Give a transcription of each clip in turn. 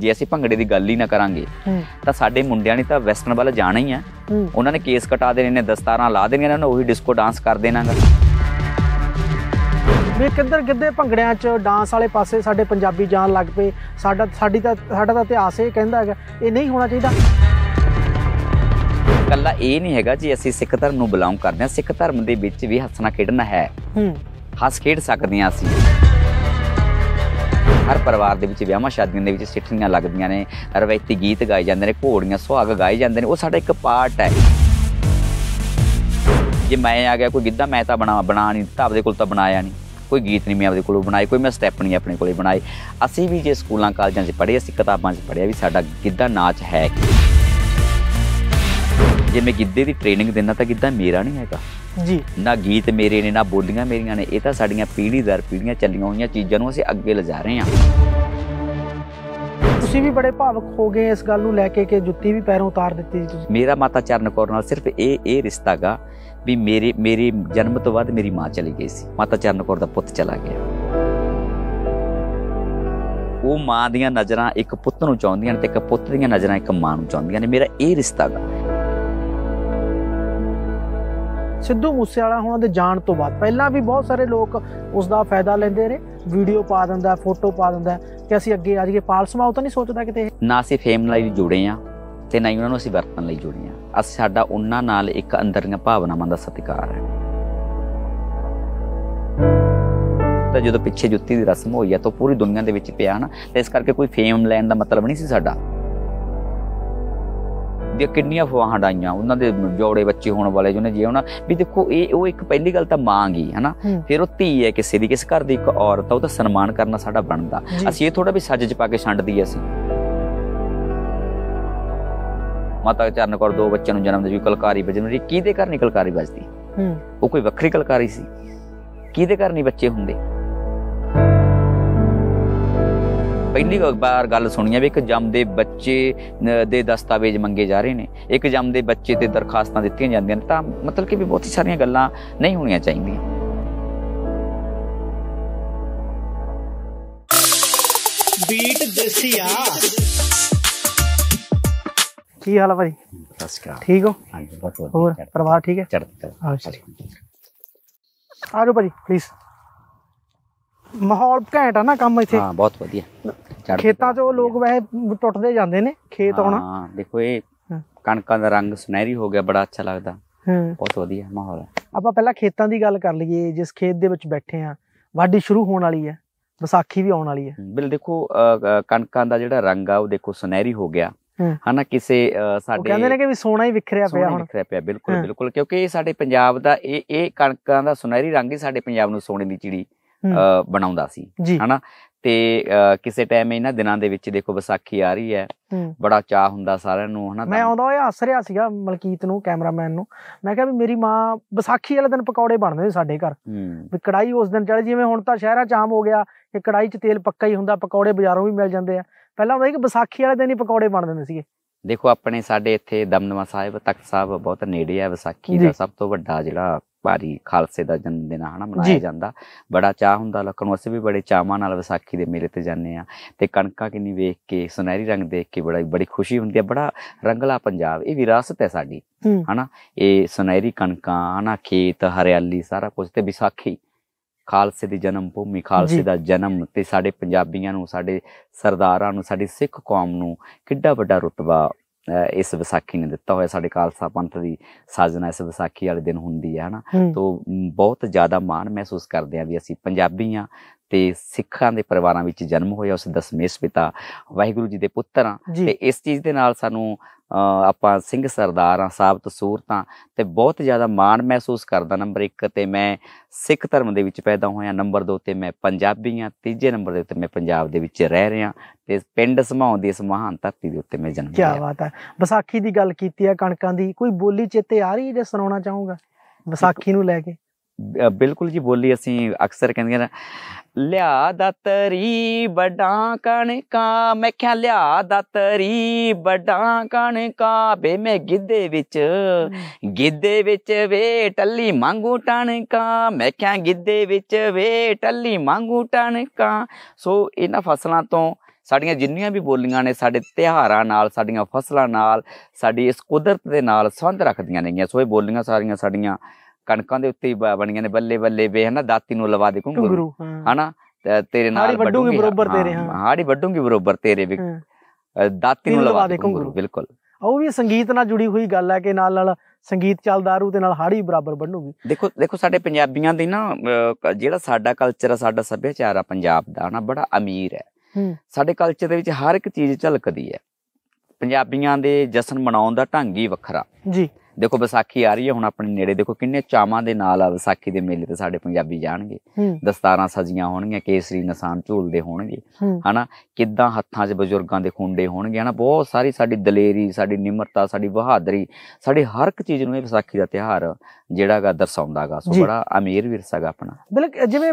ਜੇ ਅਸੀਂ ਭੰਗੜੇ ਦੀ ਗੱਲ ਹੀ ਨਾ ਕਰਾਂਗੇ ਤਾਂ ਸਾਡੇ ਮੁੰਡਿਆਂ ਨੇ ਤਾਂ ਵੈਸਟਰਨ ਵੱਲ ਜਾਣਾ ਹੀ ਆ ਉਹਨਾਂ ਨੇ ਕੇਸ ਕਟਾ ਦੇਣੇ ਨੇ ਦਸਤਾਰਾਂ ਲਾ ਦੇਣੀਆਂ ਨੇ ਉਹੀ ਡਿਸਕੋ ਡਾਂਸ ਕਰ ਦੇਣਾਗਾ ਵੀ ਕਿੱਧਰ ਕਿੱਦੇ ਭੰਗੜਿਆਂ 'ਚ ਡਾਂਸ ਵਾਲੇ ਪਾਸੇ ਸਾਡੇ ਪੰਜਾਬੀ ਜਾਣ ਲੱਗ ਪਏ ਸਾਡਾ ਸਾਡੀ ਤਾਂ ਸਾਡਾ ਤਾਂ ਇਤਿਹਾਸ ਇਹ ਕਹਿੰਦਾ ਹੈਗਾ ਇਹ ਨਹੀਂ ਹੋਣਾ ਚਾਹੀਦਾ ਕੱਲਾ ਇਹ ਨਹੀਂ ਹੈਗਾ ਜੀ ਅਸੀਂ ਸਿੱਖ ਧਰਮ ਨੂੰ ਬਿਲੋਂਗ ਕਰਦੇ ਹਾਂ ਸਿੱਖ ਧਰਮ ਦੇ ਵਿੱਚ ਵੀ ਹੱਸਣਾ ਖੇਡਣਾ ਹੈ ਹੂੰ ਹੱਸ ਖੇਡ ਸਕਦੇ ਹਾਂ ਅਸੀਂ ਹਰ ਪਰਿਵਾਰ ਦੇ ਵਿੱਚ ਵਿਆਹਾਂ ਸ਼ਾਦੀਆਂ ਦੇ ਵਿੱਚ ਸਿੱਠਣੀਆਂ ਲੱਗਦੀਆਂ ਨੇ ਰਵਾਇਤੀ ਗੀਤ ਗਾਏ ਜਾਂਦੇ ਨੇ ਘੋੜੀਆਂ ਸੁਹਾਗ ਗਾਏ ਜਾਂਦੇ ਨੇ ਉਹ ਸਾਡਾ ਇੱਕ ਪਾਰਟ ਹੈ ਜੇ ਮੈਂ ਆ ਗਿਆ ਕੋਈ ਗਿੱਧਾ ਮੈਂ ਤਾਂ ਬਣਾ ਬਣਾ ਨਹੀਂ ਤਾਂ ਆਪਦੇ ਕੋਲ ਤਾਂ ਬਣਾਇਆ ਨਹੀਂ ਕੋਈ ਗੀਤ ਨਹੀਂ ਮੈਂ ਆਪਦੇ ਕੋਲ ਬਣਾਏ ਕੋਈ ਮੈਂ ਸਟੈਪ ਨਹੀਂ ਆਪਣੇ ਕੋਲੇ ਬਣਾਏ ਅਸੀਂ ਵੀ ਜੇ ਸਕੂਲਾਂ ਕਾਲਜਾਂ 'ਚ ਪੜ੍ਹੇ ਅਸੀਂ ਕਿਤਾਬਾਂ 'ਚ ਪੜ੍ਹਿਆ ਵੀ ਸਾਡਾ ਗਿੱਧਾ ਨਾਚ ਹੈ ਜੇ ਮੈਂ ਗਿੱਧੇ ਦੀ ਟ੍ਰੇਨਿੰਗ ਦਿੰਦਾ ਤਾਂ ਗਿੱਧਾ ਮੇਰਾ ਨਹੀਂ ਹੈਗਾ ਜੀ ਨਾ ਗੀਤ ਮੇਰੇ ਨੇ ਨਾ ਬੋਲੀਆਂ ਮੇਰੀਆਂ ਨੇ ਇਹ ਤਾਂ ਸਾਡੀਆਂ ਪੀੜ੍ਹੀ ਦਰ ਪੀੜ੍ਹੀਆਂ ਚੱਲੀਆਂ ਹੋਈਆਂ ਚੀਜ਼ਾਂ ਨੂੰ ਅਸੀਂ ਅੱਗੇ ਲਿਜਾ ਰਹੇ ਹਾਂ ਤੁਸੀਂ ਵੀ ਬੜੇ ਭਾਵਕ ਹੋ ਗਏ ਇਸ ਗੱਲ ਨੂੰ ਲੈ ਕੇ ਕਿ ਜੁੱਤੀ ਵੀ ਪੈਰੋਂ ਉਤਾਰ ਦਿੱਤੀ ਜੀ ਤੁਸੀਂ ਮੇਰਾ ਮਾਤਾ ਚਰਨ ਕੌਰ ਨਾਲ ਸਿਰਫ ਇਹ ਇਹ ਰਿਸ਼ਤਾਗਾ ਵੀ ਮੇਰੇ ਮੇਰੀ ਜਨਮ ਤੋਂ ਬਾਅਦ ਮੇਰੀ ਮਾਂ ਚਲੀ ਗਈ ਸੀ ਮਾਤਾ ਚਰਨ ਕੌਰ ਦਾ ਪੁੱਤ ਚਲਾ ਗਿਆ ਉਹ ਮਾਂ ਦੀਆਂ ਨਜ਼ਰਾਂ ਇੱਕ ਪੁੱਤ ਨੂੰ ਚਾਹੁੰਦੀਆਂ ਨੇ ਤੇ ਇੱਕ ਪੁੱਤ ਦੀਆਂ ਨਜ਼ਰਾਂ ਇੱਕ ਮਾਂ ਨੂੰ ਚਾਹੁੰਦੀਆਂ ਨੇ ਮੇਰਾ ਇਹ ਰਿਸ਼ਤਾਗਾ ਸਿੱਧੂ ਮੂਸੇਵਾਲਾ ਹੁਣ ਉਹਦੇ ਜਾਣ ਤੋਂ ਬਾਅਦ ਪਹਿਲਾਂ ਵੀ ਬਹੁਤ ਸਾਰੇ ਲੋਕ ਉਸ ਦਾ ਫਾਇਦਾ ਲੈਂਦੇ ਨੇ ਵੀਡੀਓ ਪਾ ਦਿੰਦਾ ਫੋਟੋ ਪਾ ਦਿੰਦਾ ਕਿ ਅਸੀਂ ਅੱਗੇ ਆ ਜਾਈਏ ਪਾਲ ਸਮਾਉ ਤਾਂ ਨਹੀਂ ਸੋਚਦਾ ਕਿਤੇ ਨਾ ਅਸੀਂ ਫੇਮ ਲਈ ਜੁੜੇ ਆ ਤੇ ਨਾ ਹੀ ਉਹਨਾਂ ਨੂੰ ਅਸੀਂ ਵਰਤਣ ਲਈ ਜੁੜੇ ਆ ਅਸ ਸਾਡਾ ਉਹਨਾਂ ਨਾਲ ਇੱਕ ਅੰਦਰੀਆਂ ਭਾਵਨਾਵਾਂ ਦਾ ਸਤਿਕਾਰ ਹੈ ਤਾਂ ਜਦੋਂ ਪਿੱਛੇ ਜੁੱਤੀ ਦੀ ਰਸਮ ਹੋਈ ਆ ਤਾਂ ਪੂਰੀ ਦੁਨੀਆ ਦੇ ਵਿੱਚ ਪਿਆ ਨਾ ਤੇ ਇਸ ਕਰਕੇ ਕੋਈ ਫੇਮ ਲੈਣ ਦਾ ਮਤਲਬ ਨਹੀਂ ਸੀ ਸਾਡਾ ਦੀਆਂ ਕਿੰਨੀਆਂ ਫਵਾਹਾਂ ਡਾਈਆਂ ਉਹਨਾਂ ਦੇ ਜੋੜੇ ਬੱਚੇ ਹੋਣ ਵਾਲੇ ਜਿਹਨੇ ਜੇ ਹੋਣਾ ਵੀ ਦੇਖੋ ਇਹ ਉਹ ਇੱਕ ਪਹਿਲੀ ਗੱਲ ਤਾਂ ਮਾਂ ਗਈ ਹਨਾ ਫਿਰ ਉਹ ਧੀ ਹੈ ਕਿਸੇ ਦੀ ਕਿਸ ਘਰ ਦੀ ਇੱਕ ਔਰਤ ਆ ਉਹਦਾ ਸਨਮਾਨ ਕਰਨਾ ਸਾਡਾ ਬਣਦਾ ਅਸੀਂ ਇਹ ਥੋੜਾ ਵੀ ਸੱਜ ਚ ਪਾ ਕੇ ਛੰਡਦੀ ਅਸੀਂ ਮਾਤਾ ਚਰਨ ਕੌਰ ਦੋ ਬੱਚਿਆਂ ਨੂੰ ਜਨਮ ਦੇ ਜੀ ਕਲਕਾਰੀ ਬਜਨਰੀ ਮੇਰੀ ਕਿਹਦੇ ਘਰ ਨਿਕਲਕਾਰੀ ਵੱਜਦੀ ਉਹ ਕੋਈ ਵੱਖਰੀ ਕਲਕਾਰੀ ਸੀ ਕਿਹਦੇ ਘਰ ਨਹੀਂ ਬੱਚੇ ਹੁੰਦੇ ਪਹਿਲੀ ਵਾਰ ਗੱਲ ਸੁਣੀ ਹੈ ਵੀ ਇੱਕ ਦੇ ਬੱਚੇ ਦੇ ਦਸਤਾਵੇਜ਼ ਮੰਗੇ ਜਾ ਰਹੇ ਨੇ ਇੱਕ ਦੇ ਬੱਚੇ ਤੇ ਦਰਖਾਸਤਾਂ ਦਿੱਤੀਆਂ ਜਾਂਦੀਆਂ ਨੇ ਤਾਂ ਮਤਲਬ ਕਿ ਵੀ ਬਹੁਤ ਸਾਰੀਆਂ ਗੱਲਾਂ ਨਹੀਂ ਹੋਣੀਆਂ ਚਾਹੀਦੀਆਂ ਬੀਟ ਦਸਿਆ ਕੀ ਹਾਲ ਹੈ ਭਾਈ ਸਤਿ ਠੀਕ ਹੋ ਹਾਂਜੀ ਬਹੁਤ ਵਧੀਆ ਹੋਰ ਪਰਿਵਾਰ ਠੀਕ ਹੈ ਚੜ੍ਹਦਾ ਆ ਭਾਈ ਪਲੀਜ਼ ਮਾਹੌਲ ਘੈਂਟ ਆ ਨਾ ਕੰਮ ਇੱਥੇ ਹਾਂ ਬਹੁਤ ਵਧੀਆ ਖੇਤਾਂ 'ਚੋਂ ਲੋਕ ਵੈਸੇ ਟੁੱਟਦੇ ਜਾਂਦੇ ਨੇ ਖੇਤ ਆਉਣਾ ਹਾਂ ਦੇਖੋ ਇਹ ਕਣਕਾਂ ਦਾ ਰੰਗ ਸੁਨਹਿਰੀ ਹੋ ਗਿਆ ਬੜਾ ਅੱਛਾ ਲੱਗਦਾ ਹਾਂ ਬਹੁਤ ਵਧੀਆ ਮਾਹੌਲ ਹੈ ਆਪਾਂ ਪਹਿਲਾਂ ਖੇਤਾਂ ਦੀ ਗੱਲ ਕਰ ਲਈਏ ਜਿਸ ਖੇਤ ਦੇ ਵਿੱਚ ਬੈਠੇ ਆ ਵਾਢੀ ਸ਼ੁਰੂ ਹੋਣ ਵਾਲੀ ਹੈ ਵਿਸਾਖੀ ਵੀ ਆਉਣ ਵਾਲੀ ਹੈ ਬਿਲ ਦੇਖੋ ਕਣਕਾਂ ਦਾ ਜਿਹੜਾ ਰੰਗ ਆ ਉਹ ਦੇਖੋ ਸੁਨਹਿਰੀ ਹੋ ਗਿਆ ਹਨਾ ਕਿਸੇ ਸਾਡੇ ਉਹ ਕਹਿੰਦੇ ਨੇ ਕਿ ਵੀ ਸੋਨਾ ਹੀ ਵਿਖਰਿਆ ਪਿਆ ਹੁਣ ਵਿਖਰਿਆ ਪਿਆ ਬਿਲਕੁਲ ਬਿਲਕੁਲ ਕਿਉਂਕਿ ਇਹ ਸਾਡੇ ਪੰਜਾਬ ਦਾ ਇਹ ਇਹ ਕਣਕਾਂ ਦਾ ਸੁਨਹਿਰੀ ਰੰਗ ਹੀ ਸਾਡੇ ਪੰਜਾਬ ਨੂੰ ਸੋਨੇ ਦੀ ਚਿੜੀ ਬਣਾਉਂਦਾ ਸੀ ਹਨਾ ਤੇ ਕਿਸੇ ਟਾਈਮ ਇਹਨਾਂ ਦਿਨਾਂ ਦੇ ਵਿੱਚ ਦੇਖੋ ਵਿਸਾਖੀ ਆ ਰਹੀ ਹੈ ਬੜਾ ਚਾਹ ਹੁੰਦਾ ਸਾਰਿਆਂ ਨੂੰ ਹਨਾ ਮੈਂ ਆਉਂਦਾ ਹੋਇਆ ਹੱਸ ਰਿਹਾ ਸੀਗਾ ਮਲਕੀਤ ਨੂੰ ਕੈਮਰਾਮੈਨ ਨੂੰ ਮੈਂ ਕਿਹਾ ਵੀ ਮੇਰੀ ਮਾਂ ਵਿਸਾਖੀ ਵਾਲੇ ਦਿਨ ਪਕੌੜੇ ਬਣਦੇ ਸੀ ਸਾਡੇ ਘਰ ਵੀ ਕੜਾਈ ਉਸ ਦਿਨ ਚੜ੍ਹ ਜਿਵੇਂ ਹੁਣ ਤਾਂ ਸ਼ਹਿਰਾਂ ਚ ਆਮ ਹੋ ਗਿਆ ਕਿ ਕੜਾਈ ਚ ਤੇਲ ਪੱਕਾ ਹੀ ਹੁੰਦਾ ਪਕੌੜੇ ਬਾਜ਼ਾਰੋਂ ਵੀ ਮਿਲ ਜਾਂਦੇ ਆ ਪਹਿਲਾਂ ਹੁੰਦਾ ਸੀ ਕਿ ਵਿਸਾਖੀ ਵਾਲੇ ਦਿਨ ਹੀ ਪਕੌੜੇ ਬਣਦੇ ਹੁੰਦੇ ਸੀਗੇ ਦੇਖੋ ਆਪਣੇ ਸਾਡੇ ਇੱਥੇ ਦਮਨਵਾ ਸਾਹਿਬ ਤਖਤ ਸਾਹਿਬ ਬਹੁਤ ਨੇੜੇ ਆ ਵਿਸਾਖੀ ਦਾ ਸਭ ਤੋਂ ਵੱਡਾ ਜਿਹੜਾ ਭਾਰੀ ਖਾਲਸੇ ਦਾ ਜਨਮ ਦਿਨ ਹਨਾ ਮਨਾਇਆ ਜਾਂਦਾ ਬੜਾ ਚਾਹ ਹੁੰਦਾ ਲੋਕਾਂ ਨੂੰ ਅਸੀਂ ਵੀ ਬੜੇ ਚਾਹਾਂ ਨਾਲ ਵਿਸਾਖੀ ਦੇ ਮੇਲੇ ਤੇ ਜਾਂਦੇ ਆ ਤੇ ਕਣਕਾਂ ਕਿੰਨੀ ਵੇਖ ਕੇ ਸੁਨਹਿਰੀ ਰੰਗ ਦੇਖ ਕੇ ਬੜਾ ਬੜੀ ਖੁਸ਼ੀ ਹੁੰਦੀ ਹੈ ਬੜਾ ਰੰਗਲਾ ਪੰਜਾਬ ਇਹ ਵਿਰਾਸਤ ਹੈ ਸਾਡੀ ਹਨਾ ਇਹ ਸੁਨਹਿਰੀ ਕਣਕਾਂ ਹਨਾ ਖੇਤ ਹਰਿਆਲੀ ਸਾਰਾ ਕੁਝ ਤੇ ਵਿਸਾਖੀ ਖਾਲਸੇ ਦੀ ਜਨਮ ਭੂਮੀ ਖਾਲਸੇ ਦਾ ਜਨਮ ਤੇ ਸਾਡੇ ਪੰਜਾਬੀਆਂ ਨੂੰ ਸਾਡੇ ਸਰਦਾਰਾਂ ਨੂੰ ਸਾਡੀ ਸਿੱਖ ਕੌਮ ਨੂੰ ਕਿੱਡਾ ਵੱਡਾ ਰੁਤਬਾ ਇਸ ਵਿਸਾਖੀ ਨੇ ਦਿੱਤਾ ਹੋਇਆ ਸਾਡੇ ਕਾਲਸਾ ਪੰਥ ਦੀ ਸਾਜਨਾ ਇਸ ਵਿਸਾਖੀ ਵਾਲੇ ਦਿਨ ਹੁੰਦੀ ਹੈ ਹਨਾ ਤੋਂ ਬਹੁਤ ਜ਼ਿਆਦਾ ਮਾਣ ਮਹਿਸੂਸ ਕਰਦੇ ਆ ਵੀ ਅਸੀਂ ਪੰਜਾਬੀ ਆ ਤੇ ਸਿੱਖਾਂ ਦੇ ਪਰਿਵਾਰਾਂ ਵਿੱਚ ਜਨਮ ਹੋਇਆ ਉਸ ਦਸਮੇਸ਼ ਪਿਤਾ ਵਾਹਿਗੁਰੂ ਜੀ ਦੇ ਪੁੱਤਰ ਆ ਤੇ ਇਸ ਚੀਜ਼ ਦੇ ਨਾਲ ਸਾਨੂੰ ਆਪਾਂ ਸਿੰਘ ਸਰਦਾਰਾਂ ਸਾਬਤ ਤਸੂਰਤਾਂ ਤੇ ਬਹੁਤ ਜ਼ਿਆਦਾ ਮਾਣ ਮਹਿਸੂਸ ਕਰਦਾ ਨੰਬਰ 1 ਤੇ ਮੈਂ ਸਿੱਖ ਧਰਮ ਦੇ ਵਿੱਚ ਪੈਦਾ ਹੋਇਆ ਨੰਬਰ 2 ਤੇ ਮੈਂ ਪੰਜਾਬੀ ਆ ਤੀਜੇ ਨੰਬਰ ਦੇ ਉੱਤੇ ਮੈਂ ਪੰਜਾਬ ਦੇ ਵਿੱਚ ਰਹਿ ਰਿਹਾ ਤੇ ਪਿੰਡ ਸਮਾਉਂ ਦੀ ਇਸ ਮਹਾਨ ਧਰਤੀ ਦੇ ਉੱਤੇ ਮੈਂ ਜਨਮ ਲਿਆ ਕੀ ਬਾਤ ਹੈ ਵਿਸਾਖੀ ਦੀ ਗੱਲ ਕੀਤੀ ਆ ਕਣਕਾਂ ਦੀ ਕੋਈ ਬੋਲੀ ਚੇਤੇ ਆ ਰਹੀ ਜੇ ਸੁਣਾਉਣਾ ਚਾਹੂੰਗਾ ਵਿਸਾਖੀ ਨੂੰ ਲੈ ਕੇ ਬਿਲਕੁਲ ਜੀ ਬੋਲੀ ਅਸੀਂ ਅਕਸਰ ਕਹਿੰਦੇ ਆ ਲਿਆ ਦਾ ਤਰੀ ਕਣ ਕਣਕਾ ਮੈਂ ਕਿਹਾ ਲਿਆ ਦਾ ਤਰੀ ਕਣ ਕਣਕਾ ਬੇ ਮੈਂ ਗਿੱਦੇ ਵਿੱਚ ਗਿੱਦੇ ਵਿੱਚ ਵੇ ਟੱਲੀ ਮੰਗੂ ਟਣਕਾ ਮੈਂ ਕਿਹਾ ਗਿੱਦੇ ਵਿੱਚ ਵੇ ਟੱਲੀ ਮੰਗੂ ਟਣਕਾ ਸੋ ਇਹਨਾਂ ਫਸਲਾਂ ਤੋਂ ਸਾਡੀਆਂ ਜਿੰਨੀਆਂ ਵੀ ਬੋਲੀਆਂ ਨੇ ਸਾਡੇ ਤਿਹਾਰਾਂ ਨਾਲ ਸਾਡੀਆਂ ਫਸਲਾਂ ਨਾਲ ਸਾਡੀ ਇਸ ਕੁਦਰਤ ਦੇ ਨਾਲ ਸੰਬੰਧ ਰੱਖਦੀਆਂ ਨੇਗੀਆਂ ਸੋ ਇਹ ਬੋਲੀਆਂ ਸਾਰੀਆਂ ਸਾਡੀਆਂ ਕਣਕਾਂ ਦੇ ਉੱਤੇ ਹੀ ਬਣੀਆਂ ਨੇ ਬੱਲੇ ਬੱਲੇ ਵੇ ਹਨਾ ਦਾਤੀ ਨੂੰ ਲਵਾ ਦੇ ਕੋ ਗੁਰੂ ਹਨਾ ਤੇਰੇ ਨਾਲ ਵੱਡੂਗੀ ਬਰੋਬਰ ਤੇਰੇ, ਹਾਂ। ਹਾੜੀ ਵੱਡੂਗੀ ਬਰੋਬਰ ਤੇਰੇ ਵੀ ਦਾਤੀ ਨੂੰ ਲਵਾ ਦੇ ਗੁਰੂ ਬਿਲਕੁਲ ਉਹ ਵੀ ਸੰਗੀਤ ਨਾਲ ਜੁੜੀ ਹੋਈ ਗੱਲ ਹੈ ਕਿ ਨਾਲ ਨਾਲ ਸੰਗੀਤ ਚੱਲਦਾ ਰੂ ਤੇ ਨਾਲ ਹਾੜੀ ਬਰਾਬਰ ਬਣੂਗੀ ਦੇਖੋ ਦੇਖੋ ਸਾਡੇ ਪੰਜਾਬੀਆਂ ਦੀ ਨਾ ਜਿਹੜਾ ਸਾਡਾ ਕਲਚਰ ਆ ਸਾਡਾ ਸੱਭਿਆਚਾਰ ਆ ਪੰਜਾਬ ਦਾ ਨਾ ਬੜਾ ਅਮੀਰ ਹੈ ਸਾਡੇ ਕਲਚਰ ਦੇ ਵਿੱਚ ਹਰ ਇੱਕ ਚੀਜ਼ ਝਲਕਦੀ ਹੈ ਪੰਜਾਬੀਆਂ ਦੇ ਜਸ਼ਨ ਮਨਾਉਣ ਦਾ ਢੰਗ ਹੀ ਵੱਖਰਾ ਜੀ ਦੇਖੋ ਵਿਸਾਖੀ ਆ ਰਹੀ ਹੈ ਹੁਣ ਆਪਣੇ ਨੇੜੇ ਦੇਖੋ ਕਿੰਨੇ ਚਾਵਾਂ ਦੇ ਨਾਲ ਆ ਵਿਸਾਖੀ ਦੇ ਮੇਲੇ ਤੇ ਸਾਡੇ ਪੰਜਾਬੀ ਜਾਣਗੇ ਦਸਤਾਰਾਂ ਸਜੀਆਂ ਹੋਣਗੀਆਂ ਕੇਸਰੀ ਨਿਸ਼ਾਨ ਝੂਲਦੇ ਹੋਣਗੇ ਹਨਾ ਕਿੱਦਾਂ ਹੱਥਾਂ 'ਚ ਬਜ਼ੁਰਗਾਂ ਦੇ ਖੁੰਡੇ ਹੋਣਗੇ ਹਨਾ ਬਹੁਤ ਸਾਰੀ ਸਾਡੀ ਦਲੇਰੀ ਸਾਡੀ ਨਿਮਰਤਾ ਸਾਡੀ ਬਹਾਦਰੀ ਸਾਡੇ ਹਰ ਇੱਕ ਚੀਜ਼ ਨੂੰ ਇਹ ਵਿਸਾਖੀ ਦਾ ਤਿਹਾਰ ਜਿਹੜਾਗਾ ਦਰਸਾਉਂਦਾਗਾ ਸੋ ਬੜਾ ਅਮੀਰ ਵਿਰਸਾਗਾ ਆਪਣਾ ਬਿਲਕੁਲ ਜਿਵੇਂ